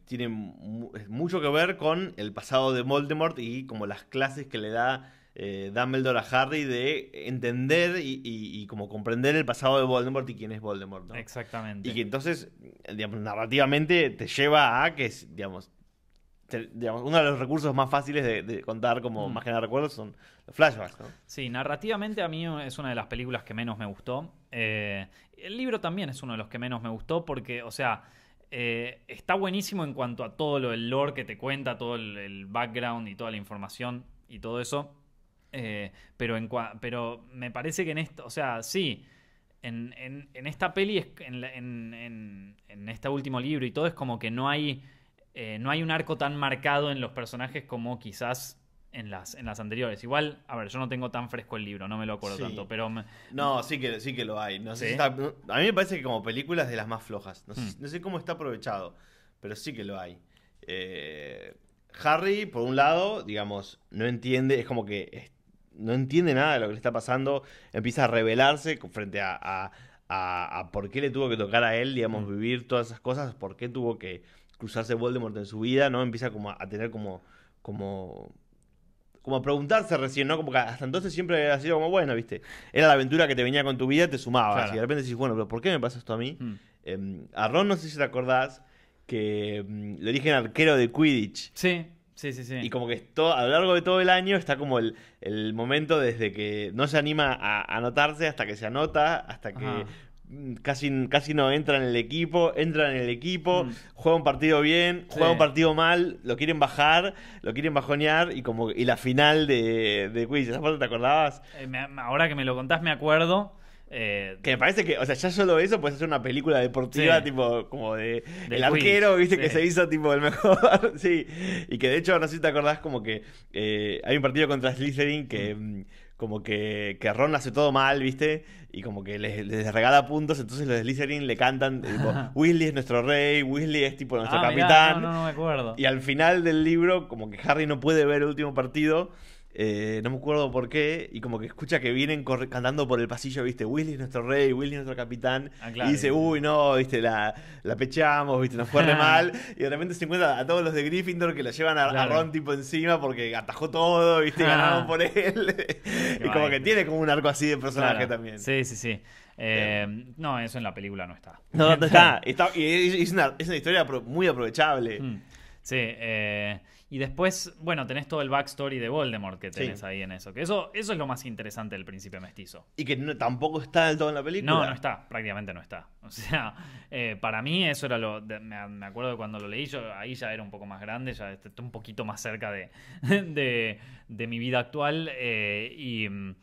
tiene mucho que ver con el pasado de Voldemort y como las clases que le da eh, Dumbledore a Harry de entender y, como comprender el pasado de Voldemort y quién es Voldemort.
Exactamente.
Y que entonces, digamos, narrativamente te lleva a que, digamos, digamos uno de los recursos más fáciles de, contar como mm. más que nada recuerdos son los flashbacks.
Sí, narrativamente a mí es una de las películas que menos me gustó. Eh, el libro también es uno de los que menos me gustó porque, o sea... Eh, está buenísimo en cuanto a todo lo del lore que te cuenta, todo el background y toda la información y todo eso eh, pero, en, pero me parece que en esto, o sea, sí, en, esta peli, en, en, este último libro y todo, es como que no hay, eh, no hay un arco tan marcado en los personajes como quizás en las, en las anteriores. Igual, a ver, yo no tengo tan fresco el libro, no me lo acuerdo tanto, pero...
No, sí que, sí que lo hay. a mí me parece que como películas de las más flojas. No, sé, hmm. cómo está aprovechado, pero sí que lo hay. Eh, Harry, por un lado, digamos, no entiende, es como que no entiende nada de lo que le está pasando, empieza a rebelarse frente a, a, por qué le tuvo que tocar a él, digamos, mm. vivir todas esas cosas, por qué tuvo que cruzarse Voldemort en su vida, ¿no? Empieza como a, tener como, como, como a preguntarse recién, ¿no? Como que hasta entonces siempre ha sido como, bueno, viste, era la aventura que te venía con tu vida, te sumabas, y de repente decís, bueno, pero ¿por qué me pasa esto a mí? Mm. Em, a Ron, no sé si te acordás, que mm, le origen arquero de Quidditch. Sí. Sí, sí, sí. Y como que a lo largo de todo el año está como el, momento desde que no se anima a anotarse hasta que se anota, hasta que mm, Casi, casi, no entra en el equipo, entra en el equipo, mm. juega un partido bien, juega un partido mal, lo quieren bajar, lo quieren bajonear y como y la final de, de Quiz, ¿te acordabas?
Eh, ahora que me lo contás me acuerdo. Eh,
que me parece que, o sea, ya solo eso puedes hacer una película deportiva, tipo, como de, el arquero, viste, que se hizo tipo el mejor. *laughs* sí. Y que de hecho, no sé si te acordás, como que eh, hay un partido contra Slytherin que. Mm. Mm, como que, Ron hace todo mal, ¿viste? Y como que les, regala puntos, entonces los de Slytherin le cantan, tipo, *laughs* Weasley es nuestro rey, Weasley es tipo nuestro ah, capitán. no me acuerdo. Y al final del libro, como que Harry no puede ver el último partido, eh, no me acuerdo por qué, y como que escucha que vienen cantando por el pasillo, viste, Willy es nuestro rey, Willy es nuestro capitán, ah, y dice, uy, no, viste, la, la pechamos, viste, nos fue *laughs* mal, y de repente se encuentra a todos los de Gryffindor que la llevan a, Ron tipo encima porque
atajó todo, viste, ganaron ah.
por él,
*laughs* y como que tiene como un arco así de personaje también. Sí, sí, sí. Eh, no, eso en la película no está. No, no está. *laughs* está y es, una, historia muy aprovechable. Mm. Sí, eh, y después, bueno, tenés todo el backstory de Voldemort que tenés ahí en eso. Que eso, eso es lo más interesante del príncipe mestizo.
Y que tampoco está del todo en la película. No, no
está, prácticamente no está. O sea, eh, para mí eso era lo. me, acuerdo cuando lo leí, yo ahí ya era un poco más grande, ya estoy un poquito más cerca de, *laughs* de, mi vida actual. Eh, y. Mm,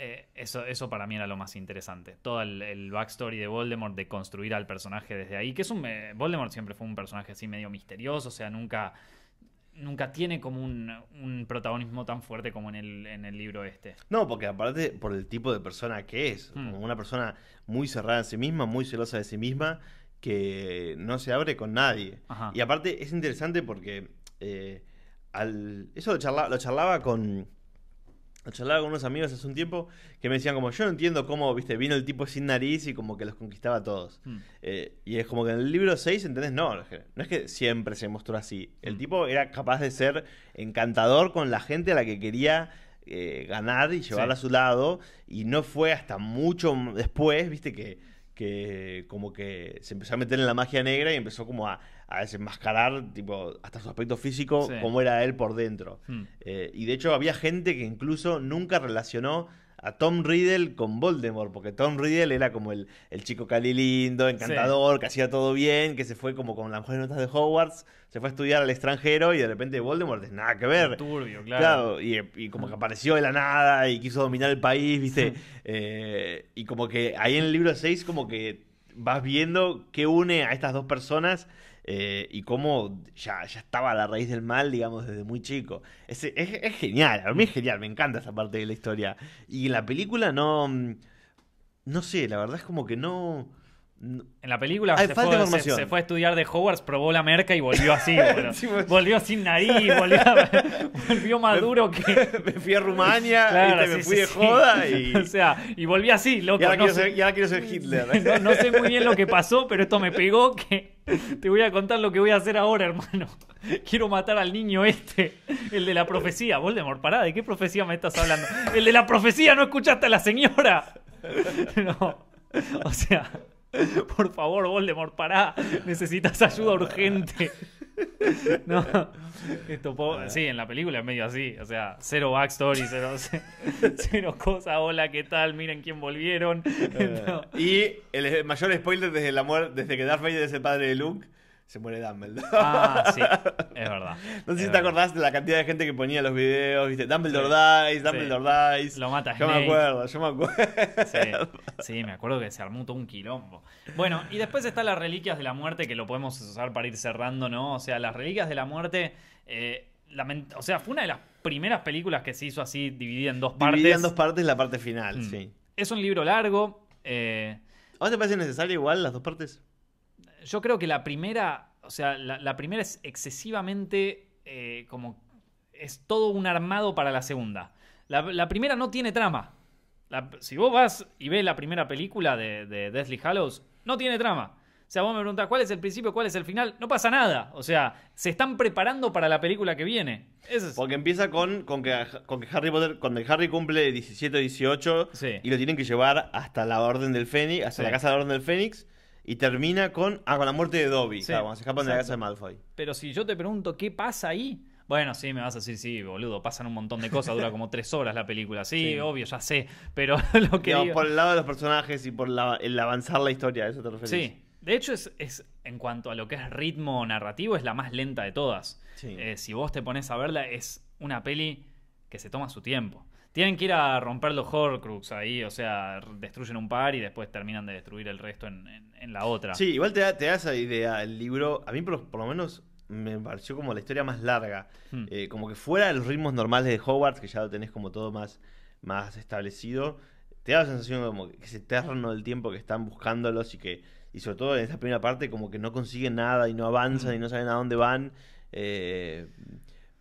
eh, eso, eso para mí era lo más interesante. Todo el, backstory de Voldemort, de construir al personaje desde ahí, que es un... Voldemort siempre fue un personaje así medio misterioso, o sea, nunca nunca tiene como un, protagonismo tan fuerte como en el, en el libro este.
No, porque aparte por el tipo de persona que es, hmm. una persona muy cerrada en sí misma, muy celosa de sí misma, que no se abre con nadie. Y aparte es interesante porque eh, al, eso lo, charla, lo charlaba con charlaba con unos amigos hace un tiempo que me decían como, yo no entiendo cómo, viste, vino el tipo sin nariz y como que los conquistaba a todos. Mm. Eh, y es como que en el libro 6, ¿entendés? No, no es que siempre se mostró así. El mm. tipo era capaz de ser encantador con la gente a la que quería eh, ganar y llevarla a su lado. Y no fue hasta mucho después, viste, que que como que se empezó a meter en la magia negra y empezó como a, a desenmascarar tipo, hasta su aspecto físico, cómo como era él por dentro. Hmm. Eh, y de hecho había gente que incluso nunca relacionó a Tom Riddle con Voldemort, porque Tom Riddle era como el, el chico cali lindo, encantador, que hacía todo bien, que se fue como con las mejores notas de Hogwarts, se fue a estudiar al extranjero y de repente Voldemort es nada que ver. Turbio, claro. y, como que hmm. apareció de la nada y quiso dominar el país, ¿viste? Hmm. Eh, y como que ahí en el libro 6 como que vas viendo qué une a estas dos personas eh, y cómo ya, ya estaba a la raíz del mal, digamos, desde muy chico. es, genial, a mí es genial, me encanta esa parte de la historia. Y en la película no... Mm, no sé, la verdad es como que no... En la película
se, fue, a estudiar de Hogwarts, probó la merca y volvió así. *laughs* Pues. volvió sin nariz, *laughs* volvió, más duro que. me fui a Rumania, *laughs* me fui de joda y. o sea, y volví así, loco. Y no quiero, ser, Hitler. no, no sé muy bien lo que pasó, pero esto me pegó que. Te voy a contar lo que voy a hacer ahora, hermano. Quiero matar al niño este, el de la profecía. Voldemort, pará, ¿de qué profecía me estás hablando? El de la profecía, no escuchaste a la señora. No. O sea. *laughs* Por favor, Voldemort, pará. Necesitas ayuda urgente. *laughs* No. Ah. Sí, en la película es medio así. O sea, cero backstory, cero, *laughs* cero cosa. Hola, ¿qué tal? Miren quién volvieron. Eh,
y el mayor spoiler desde, la desde que Darth Vader es padre de Luke se muere Dumbledore. Ah, sí, *laughs* es verdad. No sé si te acordás de la cantidad de gente que ponía los
videos, viste, Dumbledore dies, Dumbledore dies. Lo mata Yo me acuerdo, yo me acuerdo. Sí, me acuerdo que se armó todo un quilombo. Bueno, y después está las reliquias de la muerte, que lo podemos usar para ir cerrando, ¿no? O sea, las reliquias de la muerte... Eh, o sea, fue una de las primeras películas que se hizo así, dividida en dos partes. Dividida en dos
partes la parte final, mm. sí.
Es un libro largo. Eh, ¿A vos te parece necesario igual las dos partes? yo creo que la primera, o sea, la, primera es excesivamente eh, como es todo un armado para la segunda. La, primera no tiene trama. si vos vas y ves la primera película de, de Deathly Hallows, no tiene trama. O sea, vos me preguntás cuál es el principio, cuál es el final, no pasa nada. O sea, se están preparando para la película que viene. Porque empieza
con, que, Harry Potter, cuando Harry cumple 17 18 y lo tienen que llevar hasta la Orden del Fénix, hasta la Casa de la Orden del Fénix. Y termina ah, con, la muerte de Dobby, se de la casa de Malfoy.
Pero si yo te pregunto qué pasa ahí, bueno, sí, me vas a decir, sí, boludo, pasan un montón de cosas, dura como *laughs* tres horas la película. Sí, obvio, ya sé, pero *laughs* lo que. por el lado
de los personajes y por el avanzar la historia, ¿a eso
te refieres? Sí. De hecho, es, en cuanto a lo que es ritmo narrativo, es la más lenta de todas. Eh, si vos te pones a verla, es una peli que se toma su tiempo. Tienen que ir a romper los Horcrux ahí, o sea, destruyen un par y después terminan de destruir el resto en, la otra. Sí, igual
te da, esa idea el libro. A mí, por, lo menos, me pareció como la historia más larga. Hmm. Eh, como que fuera de los ritmos normales de Hogwarts, que ya lo tenés como todo más, más establecido, te da la sensación como que es eterno el tiempo que están buscándolos y que, y sobre todo en esa primera parte, como que no consiguen nada y no avanzan hmm. y no saben a dónde van. Eh,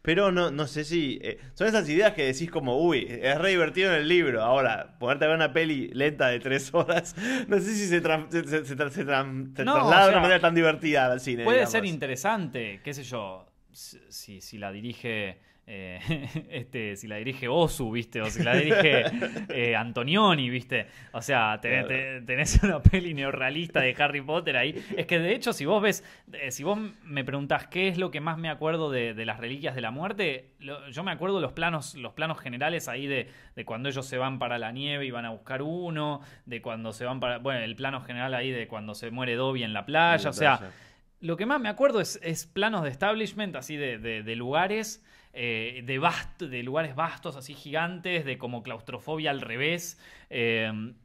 pero no, no sé si. Eh, son esas ideas que decís como, uy, es re divertido en el libro. Ahora, ponerte a ver una peli lenta de tres *laughs* horas, no sé si se, traslada de una manera tan divertida al cine. Puede
ser interesante, qué sé yo, si, si la dirige eh, *laughs* este, si la dirige Osu, ¿viste? O si la dirige eh, Antonioni, ¿viste? O sea, tenés, una peli neorrealista de Harry Potter ahí. Es que de hecho, si vos ves, eh, si vos me preguntás qué es lo que más me acuerdo de, las reliquias de la muerte, yo me acuerdo los planos, los planos generales ahí de, de, cuando ellos se van para la nieve y van a buscar uno, de cuando se van para. Bueno, el plano general ahí de cuando se muere Dobby en la playa. o sea, lo que más me acuerdo es, es planos de establishment, así de, de lugares. Eh, de, de lugares vastos, así gigantes, de como claustrofobia al revés. Em,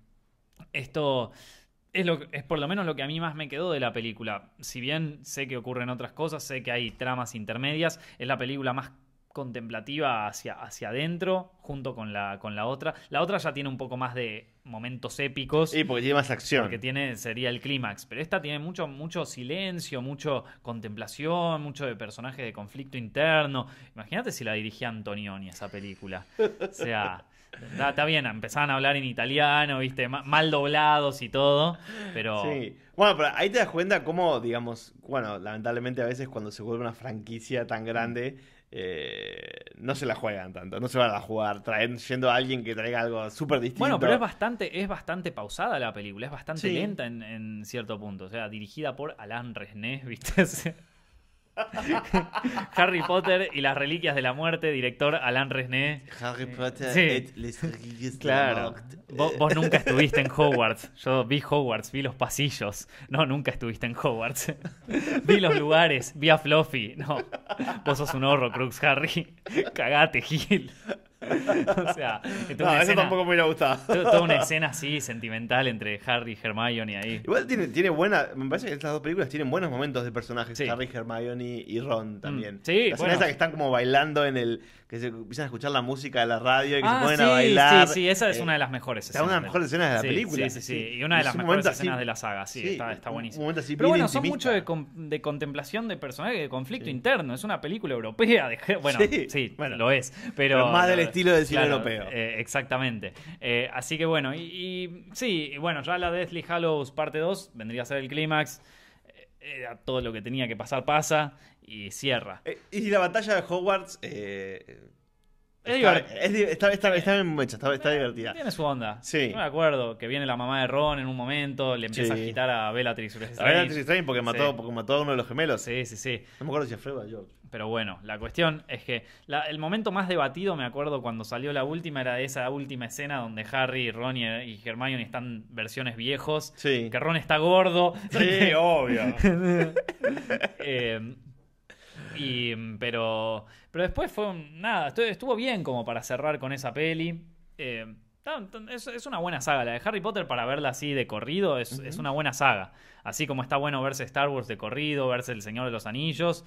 esto es, lo, es por lo menos lo que a mí más me quedó de la película. Si bien sé que ocurren otras cosas, sé que hay tramas intermedias, es la película más contemplativa hacia, hacia adentro, junto con la, con la otra. La otra ya tiene un poco más de momentos épicos. Y sí, porque tiene más acción. Porque tiene, sería el clímax. Pero esta tiene mucho, mucho silencio, mucho contemplación, mucho de personaje de conflicto interno. Imagínate si la dirigía Antonioni esa película. O
sea.
Está,
está, bien, empezaban a hablar en italiano, viste, mal doblados y todo, pero... Sí.
Bueno, pero ahí te das cuenta cómo, digamos, bueno, lamentablemente a veces cuando se vuelve una franquicia tan grande, eh, no se la juegan tanto, no se van a jugar traen, yendo a alguien que traiga algo súper distinto. Bueno, pero es
bastante, es bastante pausada la película, es bastante lenta en, cierto punto. O sea, dirigida por Alain Resnés, *laughs* ¿viste? *laughs* Harry Potter y las Reliquias de la Muerte, director Alain Resné. Harry Potter Vos, nunca estuviste en Hogwarts. Yo vi Hogwarts, vi los pasillos. No, nunca estuviste en Hogwarts. *laughs* vi los lugares, vi a Fluffy. No, vos sos un horror, Crux Harry. *laughs* Cagate, Gil. *laughs* o sea, eso tampoco me hubiera gustado. toda una escena así sentimental entre Harry y Hermione ahí.
Igual tiene, tiene buena. Me parece que estas dos películas tienen buenos momentos de personajes. Harry, Hermione y Ron también. Mm, sí, La escena que están como bailando en el, que se empiezan a escuchar la música de la radio y que se ah, ponen a bailar. Sí, sí, esa es eh, una de las mejores escenas. Una de las mejores escenas de la película. Sí, sí, sí. Y una de las mejores escenas de la saga, sí, está, buenísimo.
Un así Pero bueno, son mucho de, contemplación de personaje, de conflicto interno. Es una película europea. De, bueno, sí, bueno, lo es. Pero, más del estilo del cine europeo. Eh, exactamente. Eh, así que bueno, y, y sí, bueno, ya la Deathly Hallows parte 2 vendría a ser el clímax. todo lo que tenía que pasar pasa y cierra. Eh,
y la batalla de Hogwarts. Eh, es está, está, está, está, eh, divertida. Tiene su onda. Sí. No
me acuerdo que viene la mamá de Ron en un momento, le empieza a quitar a Bellatrix. A Bellatrix Strange porque mató, porque mató a uno de los gemelos. Sí, sí, sí. No me acuerdo si es Fred o George. Pero bueno, la cuestión es que el momento más debatido, me acuerdo cuando salió la última, era de esa última escena donde Harry, Ron y, y Hermione están versiones viejos. Sí. Que Ron está gordo. Sí, obvio. *laughs* eh, pero, pero después fue nada, estuvo bien como para cerrar con esa peli. Eh, es, una buena saga, la de Harry Potter para verla así de corrido es, es, una buena saga. Así como está bueno verse Star Wars de corrido, verse El Señor de los Anillos,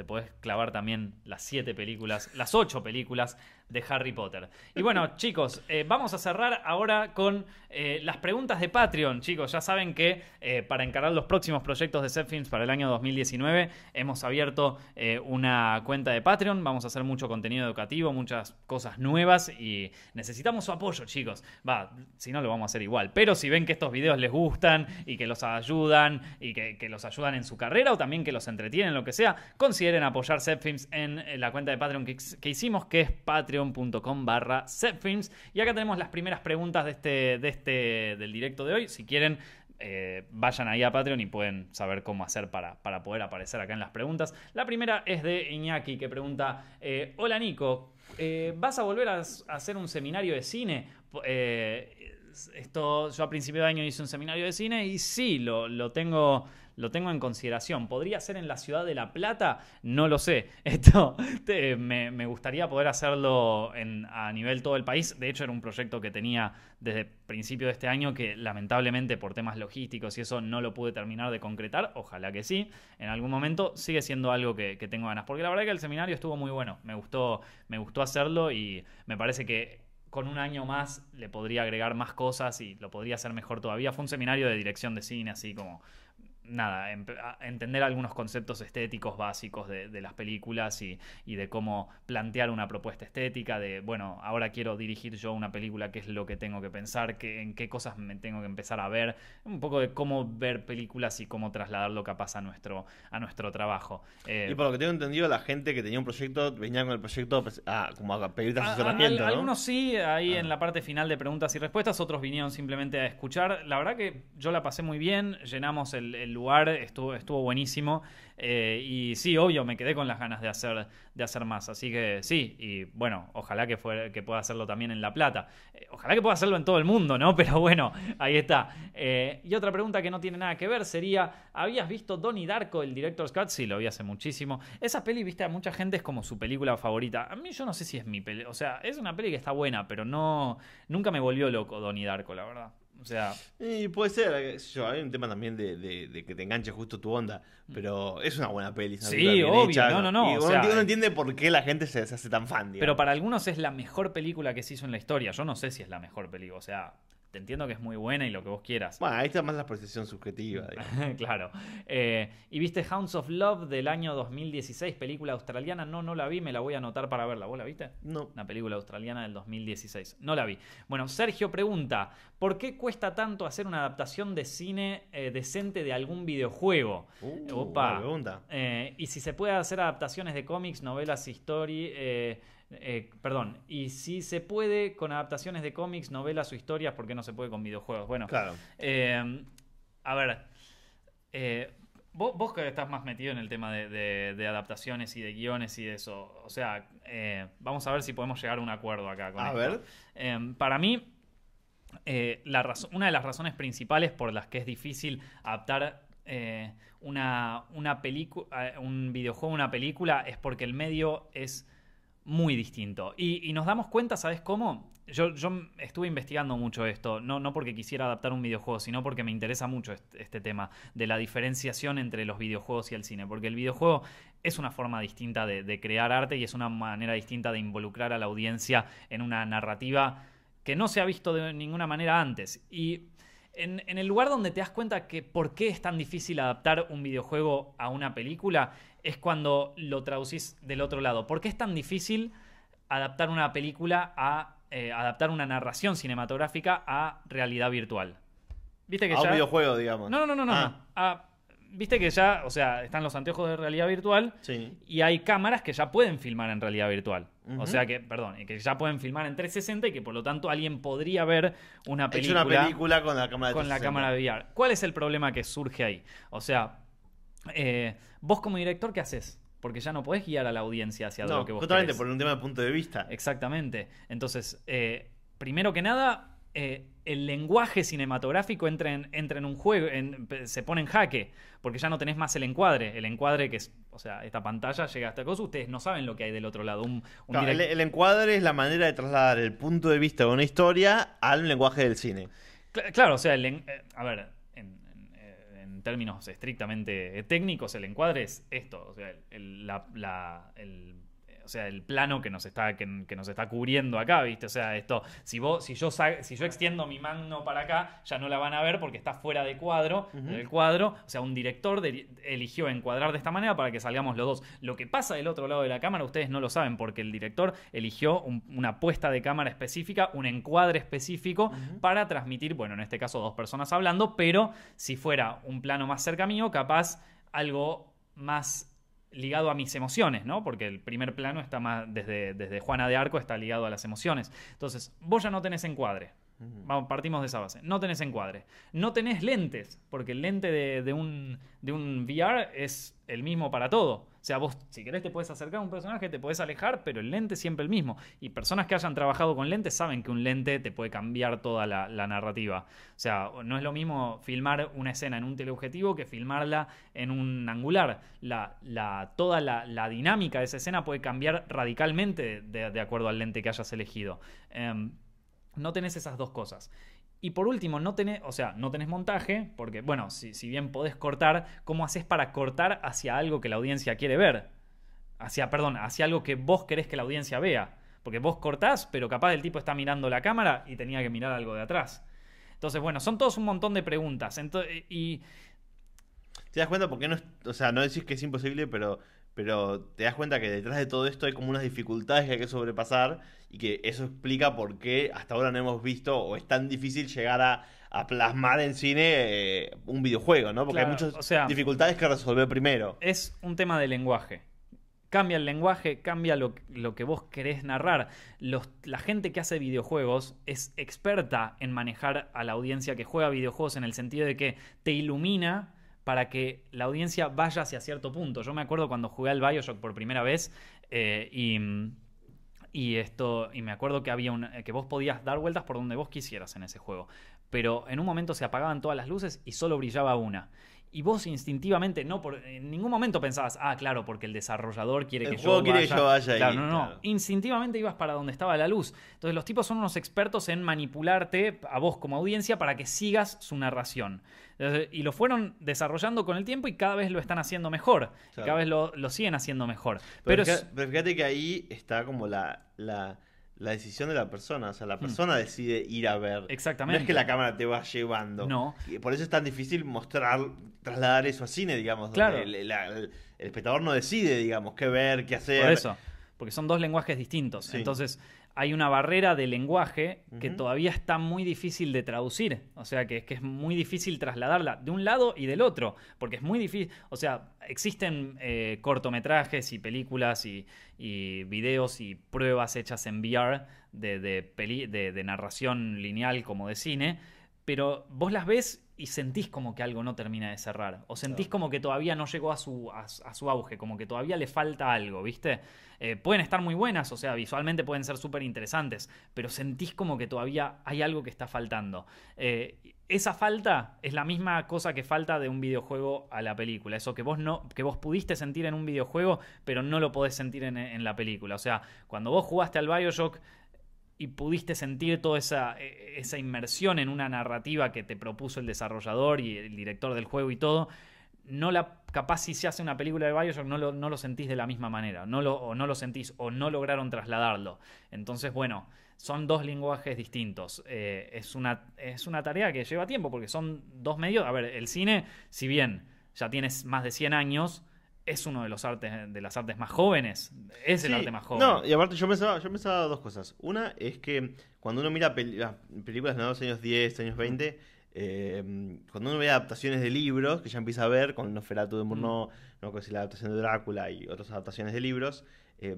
te podés clavar también las siete películas, las ocho películas de Harry Potter. Y bueno, *laughs* chicos, eh, vamos a cerrar ahora con eh, las preguntas de Patreon. Chicos, ya saben que eh, para encarar los próximos proyectos de Set para el año 2019 hemos abierto una cuenta de Patreon. Vamos a hacer mucho contenido educativo, muchas cosas nuevas y necesitamos su apoyo, chicos. Va, si no lo vamos a hacer igual. Pero si ven que estos videos les gustan y que los ayudan y que, que los ayudan en su carrera o también que los entretienen, lo que sea, consideren quieren apoyar Setfilms en eh, la cuenta de Patreon que, hicimos, que es patreon.com barra Setfilms. Y acá tenemos las primeras preguntas de este, de este, del directo de hoy. Si quieren, eh, vayan ahí a Patreon y pueden saber cómo hacer para, para, poder aparecer acá en las preguntas. La primera es de Iñaki que pregunta, eh, hola Nico, ¿vas a volver a, hacer un seminario de cine? esto, yo a principio de año hice un seminario de cine y sí, lo, lo tengo lo tengo en consideración. ¿Podría ser en la ciudad de La Plata? No lo sé. *laughs* Esto me, gustaría poder hacerlo en, a nivel todo el país. De hecho, era un proyecto que tenía desde principio de este año que lamentablemente por temas logísticos y eso no lo pude terminar de concretar. Ojalá que sí. En algún momento sigue siendo algo que, tengo ganas. Porque la verdad es que el seminario estuvo muy bueno. Me gustó, me gustó hacerlo y me parece que con un año más le podría agregar más cosas y lo podría hacer mejor todavía. Fue un seminario de dirección de cine, así como nada, em, entender algunos conceptos estéticos básicos de, las películas y, de cómo plantear una propuesta estética, de, bueno, ahora quiero dirigir yo una película, qué es lo que tengo que pensar, ¿Qué, en qué cosas me tengo que empezar a ver, un poco de cómo ver películas y cómo trasladar lo que pasa a nuestro, a nuestro trabajo. Eh, y por lo
que tengo entendido, la gente que tenía un proyecto venía con el proyecto pues, ah, como a pedir ah, asesoramiento. A, Algunos
sí, ahí ah. en la parte final de preguntas y respuestas, otros vinieron simplemente a escuchar. La verdad que yo la pasé muy bien, llenamos el, el estuvo, estuvo buenísimo. Eh, y sí, obvio, me quedé con las ganas de hacer, de hacer más. Así que sí, y bueno, ojalá que, pueda hacerlo también en La Plata. Eh, ojalá que pueda hacerlo en todo el mundo, ¿no? *laughs* Pero bueno, ahí está. Eh, y otra pregunta que no tiene nada que ver sería, ¿habías visto Donnie Darko, el director Scott? Sí, lo vi hace muchísimo. Esa peli, viste, a mucha gente es como su película favorita. A mí yo no sé si es mi peli. O sea, es una peli que está buena, pero no... Nunca me volvió loco Donnie Darko, la verdad. O sea. Y puede ser, hay un tema también
de,
que te enganche justo tu onda. Pero
es una buena peli. sí, obvio. no, no, no. uno, eh, entiende por qué la gente se, hace tan fan. Pero para
algunos es la mejor película que se hizo en la historia. Yo no sé si es la mejor película. O sea, te entiendo que es muy buena y lo que vos quieras. Bueno, ahí está más la percepción subjetiva. *laughs* claro. Eh, ¿Y viste Hounds of Love del año 2016, película australiana? No, no la vi, me la voy a anotar para verla. ¿Vos la viste? No. Una película australiana del 2016. No la vi. Bueno, Sergio pregunta, ¿por qué cuesta tanto hacer una adaptación de cine eh, decente de algún videojuego? Uh, Opa. pregunta. Eh, y si se puede hacer adaptaciones de cómics, novelas, historias eh, perdón, y si se puede con adaptaciones de cómics, novelas o historias, ¿por qué no se puede con videojuegos? Bueno, claro. Em, a ver, eh, vos, que estás más metido en el tema de, adaptaciones y de guiones y de eso, o sea, eh, vamos a ver si podemos llegar a un acuerdo acá. Con a ver. Em, para mí, una de las razones principales por las que es difícil adaptar una, película, un videojuego, una película, es porque el medio es muy distinto. Y, nos damos cuenta, ¿sabes cómo? Yo, yo, estuve investigando mucho esto, no, no, porque quisiera adaptar un videojuego, sino porque me interesa mucho este, tema de la diferenciación entre los videojuegos y el cine, porque el videojuego es una forma distinta de, de crear arte y es una manera distinta de involucrar a la audiencia en una narrativa que no se ha visto de ninguna manera antes. Y en, el lugar donde te das cuenta que por qué es tan difícil adaptar un videojuego a una película es cuando lo traducís del otro lado. ¿Por qué es tan difícil adaptar una película a eh, adaptar una narración cinematográfica a realidad virtual? ¿Viste que a un videojuego, digamos. No, no, no, no. no. Ah viste que ya, o sea, están los anteojos de realidad virtual y hay cámaras que ya pueden filmar en realidad virtual. O sea que, perdón, que ya pueden filmar en 360 y que por lo tanto alguien podría ver una película. una película con la cámara de Con la cámara VR. ¿Cuál es el problema que surge ahí? O sea, eh, vos como director, ¿qué haces? Porque ya no podés guiar a la audiencia hacia lo que vos Totalmente, por un tema de punto de vista. Exactamente. Entonces, eh, primero que nada, eh, el lenguaje cinematográfico entra en, en un juego, se pone en jaque, porque ya no tenés más el encuadre. El encuadre que es, o sea, esta pantalla llega hasta cosa, ustedes no saben lo que hay del otro lado.
el, encuadre es la manera de trasladar el punto de vista de una historia al lenguaje del cine.
Claro, o sea, el, eh, a ver, en, términos estrictamente técnicos, el encuadre es esto, o sea, la, el o sea, el plano que nos está, que, nos está cubriendo acá, ¿viste? O sea, esto, si vos, si yo si yo extiendo mi mano para acá, ya no la van a ver porque está fuera de cuadro, del cuadro. O sea, un director eligió encuadrar de esta manera para que salgamos los dos. Lo que pasa del otro lado de la cámara, ustedes no lo saben, porque el director eligió una puesta de cámara específica, un encuadre específico, para transmitir, bueno, en este caso dos personas hablando, pero si fuera un plano más cerca mío, capaz algo más ligado a mis emociones, ¿no? Porque el primer plano está más, desde, desde Juana de Arco está ligado a las emociones. Entonces, vos ya no tenés encuadre, partimos de esa base. No tenés encuadre. No tenés lentes, porque el lente de, un, de un VR es el mismo para todo. O sea, vos si querés te puedes acercar a un personaje, te puedes alejar, pero el lente es siempre el mismo. Y personas que hayan trabajado con lentes saben que un lente te puede cambiar toda la, narrativa. O sea, no es lo mismo filmar una escena en un teleobjetivo que filmarla en un angular. La, toda la, dinámica de esa escena puede cambiar radicalmente de, acuerdo al lente que hayas elegido. Em, no tenés esas dos cosas. Y por último, no tenés, o sea, no tenés montaje, porque bueno, si, si bien podés cortar, ¿cómo haces para cortar hacia algo que la audiencia quiere ver? Hacia, perdón, hacia algo que vos querés que la audiencia vea. Porque vos cortás, pero capaz el tipo está mirando la cámara y tenía que mirar algo de atrás. Entonces, bueno, son todos un montón de preguntas. y. ¿Te das cuenta? Porque no o sea, no decís
que es imposible, pero pero te das cuenta que detrás de todo esto hay como unas dificultades que hay que sobrepasar y que eso explica por qué hasta ahora no hemos visto o es tan difícil llegar a, plasmar en cine eh, un videojuego, ¿no? Porque hay muchas dificultades que resolver primero.
Es un tema de lenguaje. Cambia el lenguaje, cambia lo, que vos querés narrar. la gente que hace videojuegos es experta en manejar a la audiencia que juega videojuegos en el sentido de que te ilumina para que la audiencia vaya hacia cierto punto. Yo me acuerdo cuando jugué al Bioshock por primera vez eh, mm, y esto y me acuerdo que había un, eh, que vos podías dar vueltas por donde vos quisieras en ese juego pero en un momento se apagaban todas las luces y solo brillaba una y vos instintivamente no en ningún momento pensabas ah claro porque el desarrollador quiere que juego yo vaya, que claro, no, no. instintivamente ibas para donde estaba la luz entonces los tipos son unos expertos en manipularte a vos como audiencia para que sigas su narración y lo fueron desarrollando con el tiempo y cada vez lo están haciendo mejor. Cada vez lo, siguen haciendo mejor. Pero,
fíjate, que ahí está como la, decisión de la persona. O sea, la mm. persona decide ir a ver. Exactamente. No es que la cámara te va llevando. No. Por eso es tan difícil mostrar, trasladar eso a cine, digamos. Claro. El,
espectador no decide, digamos, qué ver, qué hacer. Por eso. Porque son dos lenguajes distintos. Entonces hay una barrera de lenguaje que todavía está muy difícil de traducir. O sea, que es que es muy difícil trasladarla de un lado y del otro, porque es muy difícil. O sea, existen eh, cortometrajes y películas y, videos y pruebas hechas en VR de narración lineal como de cine pero vos las ves y sentís como que algo no termina de cerrar. O sentís como que todavía no llegó a su, a, su auge, como que todavía le falta algo, ¿viste? Eh, pueden estar muy buenas, o sea, visualmente pueden ser súper interesantes, pero sentís como que todavía hay algo que está faltando. Eh, esa falta es la misma cosa que falta de un videojuego a la película. Eso que vos no, que vos pudiste sentir en un videojuego, pero no lo podés sentir en, en la película. O sea, cuando vos jugaste al Bioshock, y pudiste sentir toda esa, e, esa inmersión en una narrativa que te propuso el desarrollador y el director del juego y todo, no la capaz si se hace una película de Bioshock no lo, no lo sentís de la misma manera, no lo, o no lo sentís, o no lograron trasladarlo. Entonces, bueno, son dos lenguajes distintos. Eh, es, una, es una tarea que lleva tiempo, porque son dos medios. A ver, el cine, si bien ya tienes más de 100 años, es uno de los artes de las artes más jóvenes. Es el arte más joven. No,
y aparte yo pensaba, yo pensaba dos cosas. Una es que cuando uno mira películas de los años 10, años 20, eh, cuando uno ve adaptaciones de libros, que ya empieza a ver con Nosferatu de Murnau, la adaptación de Drácula y otras adaptaciones de libros, eh,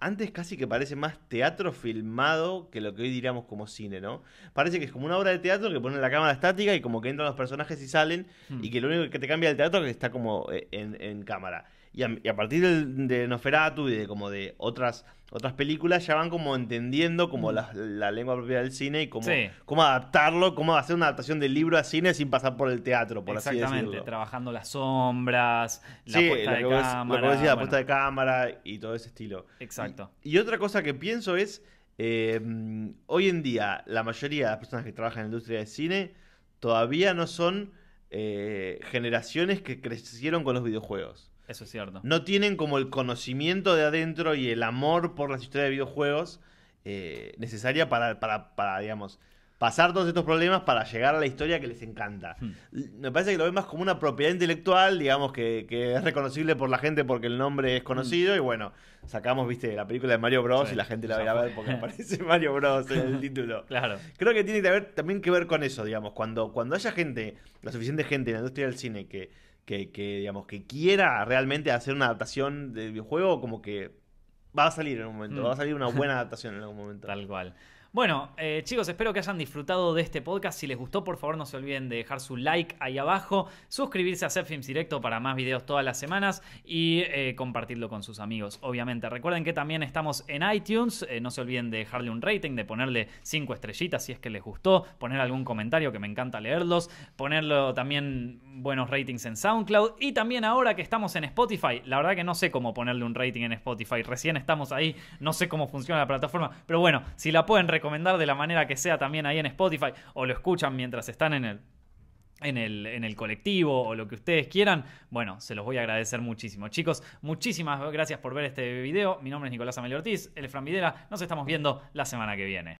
antes casi que parece más teatro filmado que lo que hoy diríamos como cine, ¿no? Parece que es como una obra de teatro que ponen la cámara estática y como que entran los personajes y salen hmm. y que lo único que te cambia el teatro es que está como eh, en cámara y a, partir de Noferatu y de como de otras otras películas ya van como entendiendo como mm. la, lengua propia del cine y cómo, adaptarlo, cómo hacer una adaptación del libro a cine sin pasar por el teatro, por así decirlo. Exactamente,
trabajando las sombras, la puesta de cámara. la puesta de cámara y todo ese estilo. Exacto.
Y, otra cosa que pienso es, em, hoy en día la mayoría de las personas que trabajan en la industria del cine todavía no son eh, generaciones que crecieron con los videojuegos. Eso es cierto. No tienen como el conocimiento de adentro y el amor por las historias de videojuegos eh, necesaria para, para, digamos, pasar todos estos problemas para llegar a la historia que les encanta. Hmm. Me parece que lo ven más como una propiedad intelectual, digamos, que, es reconocible por la gente porque el nombre es conocido. Hmm. Y bueno, sacamos, viste, la película de Mario Bros. y la gente la verá a ver porque aparece *laughs* Mario Bros. en el título. *laughs* Claro. Creo que tiene que ver, también que ver con eso, digamos. Cuando, cuando haya gente, la suficiente gente en la industria del cine que que, digamos, que quiera realmente hacer una adaptación del videojuego, como que va a salir en un momento, mm. va a salir una buena *laughs* adaptación en algún momento. Tal cual.
Bueno, eh, chicos, espero que hayan disfrutado de este podcast. Si les gustó, por favor, no se olviden de dejar su like ahí abajo, suscribirse a films Directo para más videos todas las semanas y eh, compartirlo con sus amigos, obviamente. Recuerden que también estamos en iTunes. Eh, no se olviden de dejarle un rating, de ponerle 5 estrellitas si es que les gustó, poner algún comentario que me encanta leerlos, ponerlo también buenos ratings en SoundCloud y también ahora que estamos en Spotify. La verdad que no sé cómo ponerle un rating en Spotify. Recién estamos ahí, no sé cómo funciona la plataforma, pero bueno, si la pueden recomendar de la manera que sea también ahí en Spotify o lo escuchan mientras están en el, en el, en el, colectivo o lo que ustedes quieran, bueno, se los voy a agradecer muchísimo. Chicos, muchísimas gracias por ver este video. Mi nombre es Nicolás Amelio Ortiz, el Fran Videla. Nos estamos viendo la semana que viene.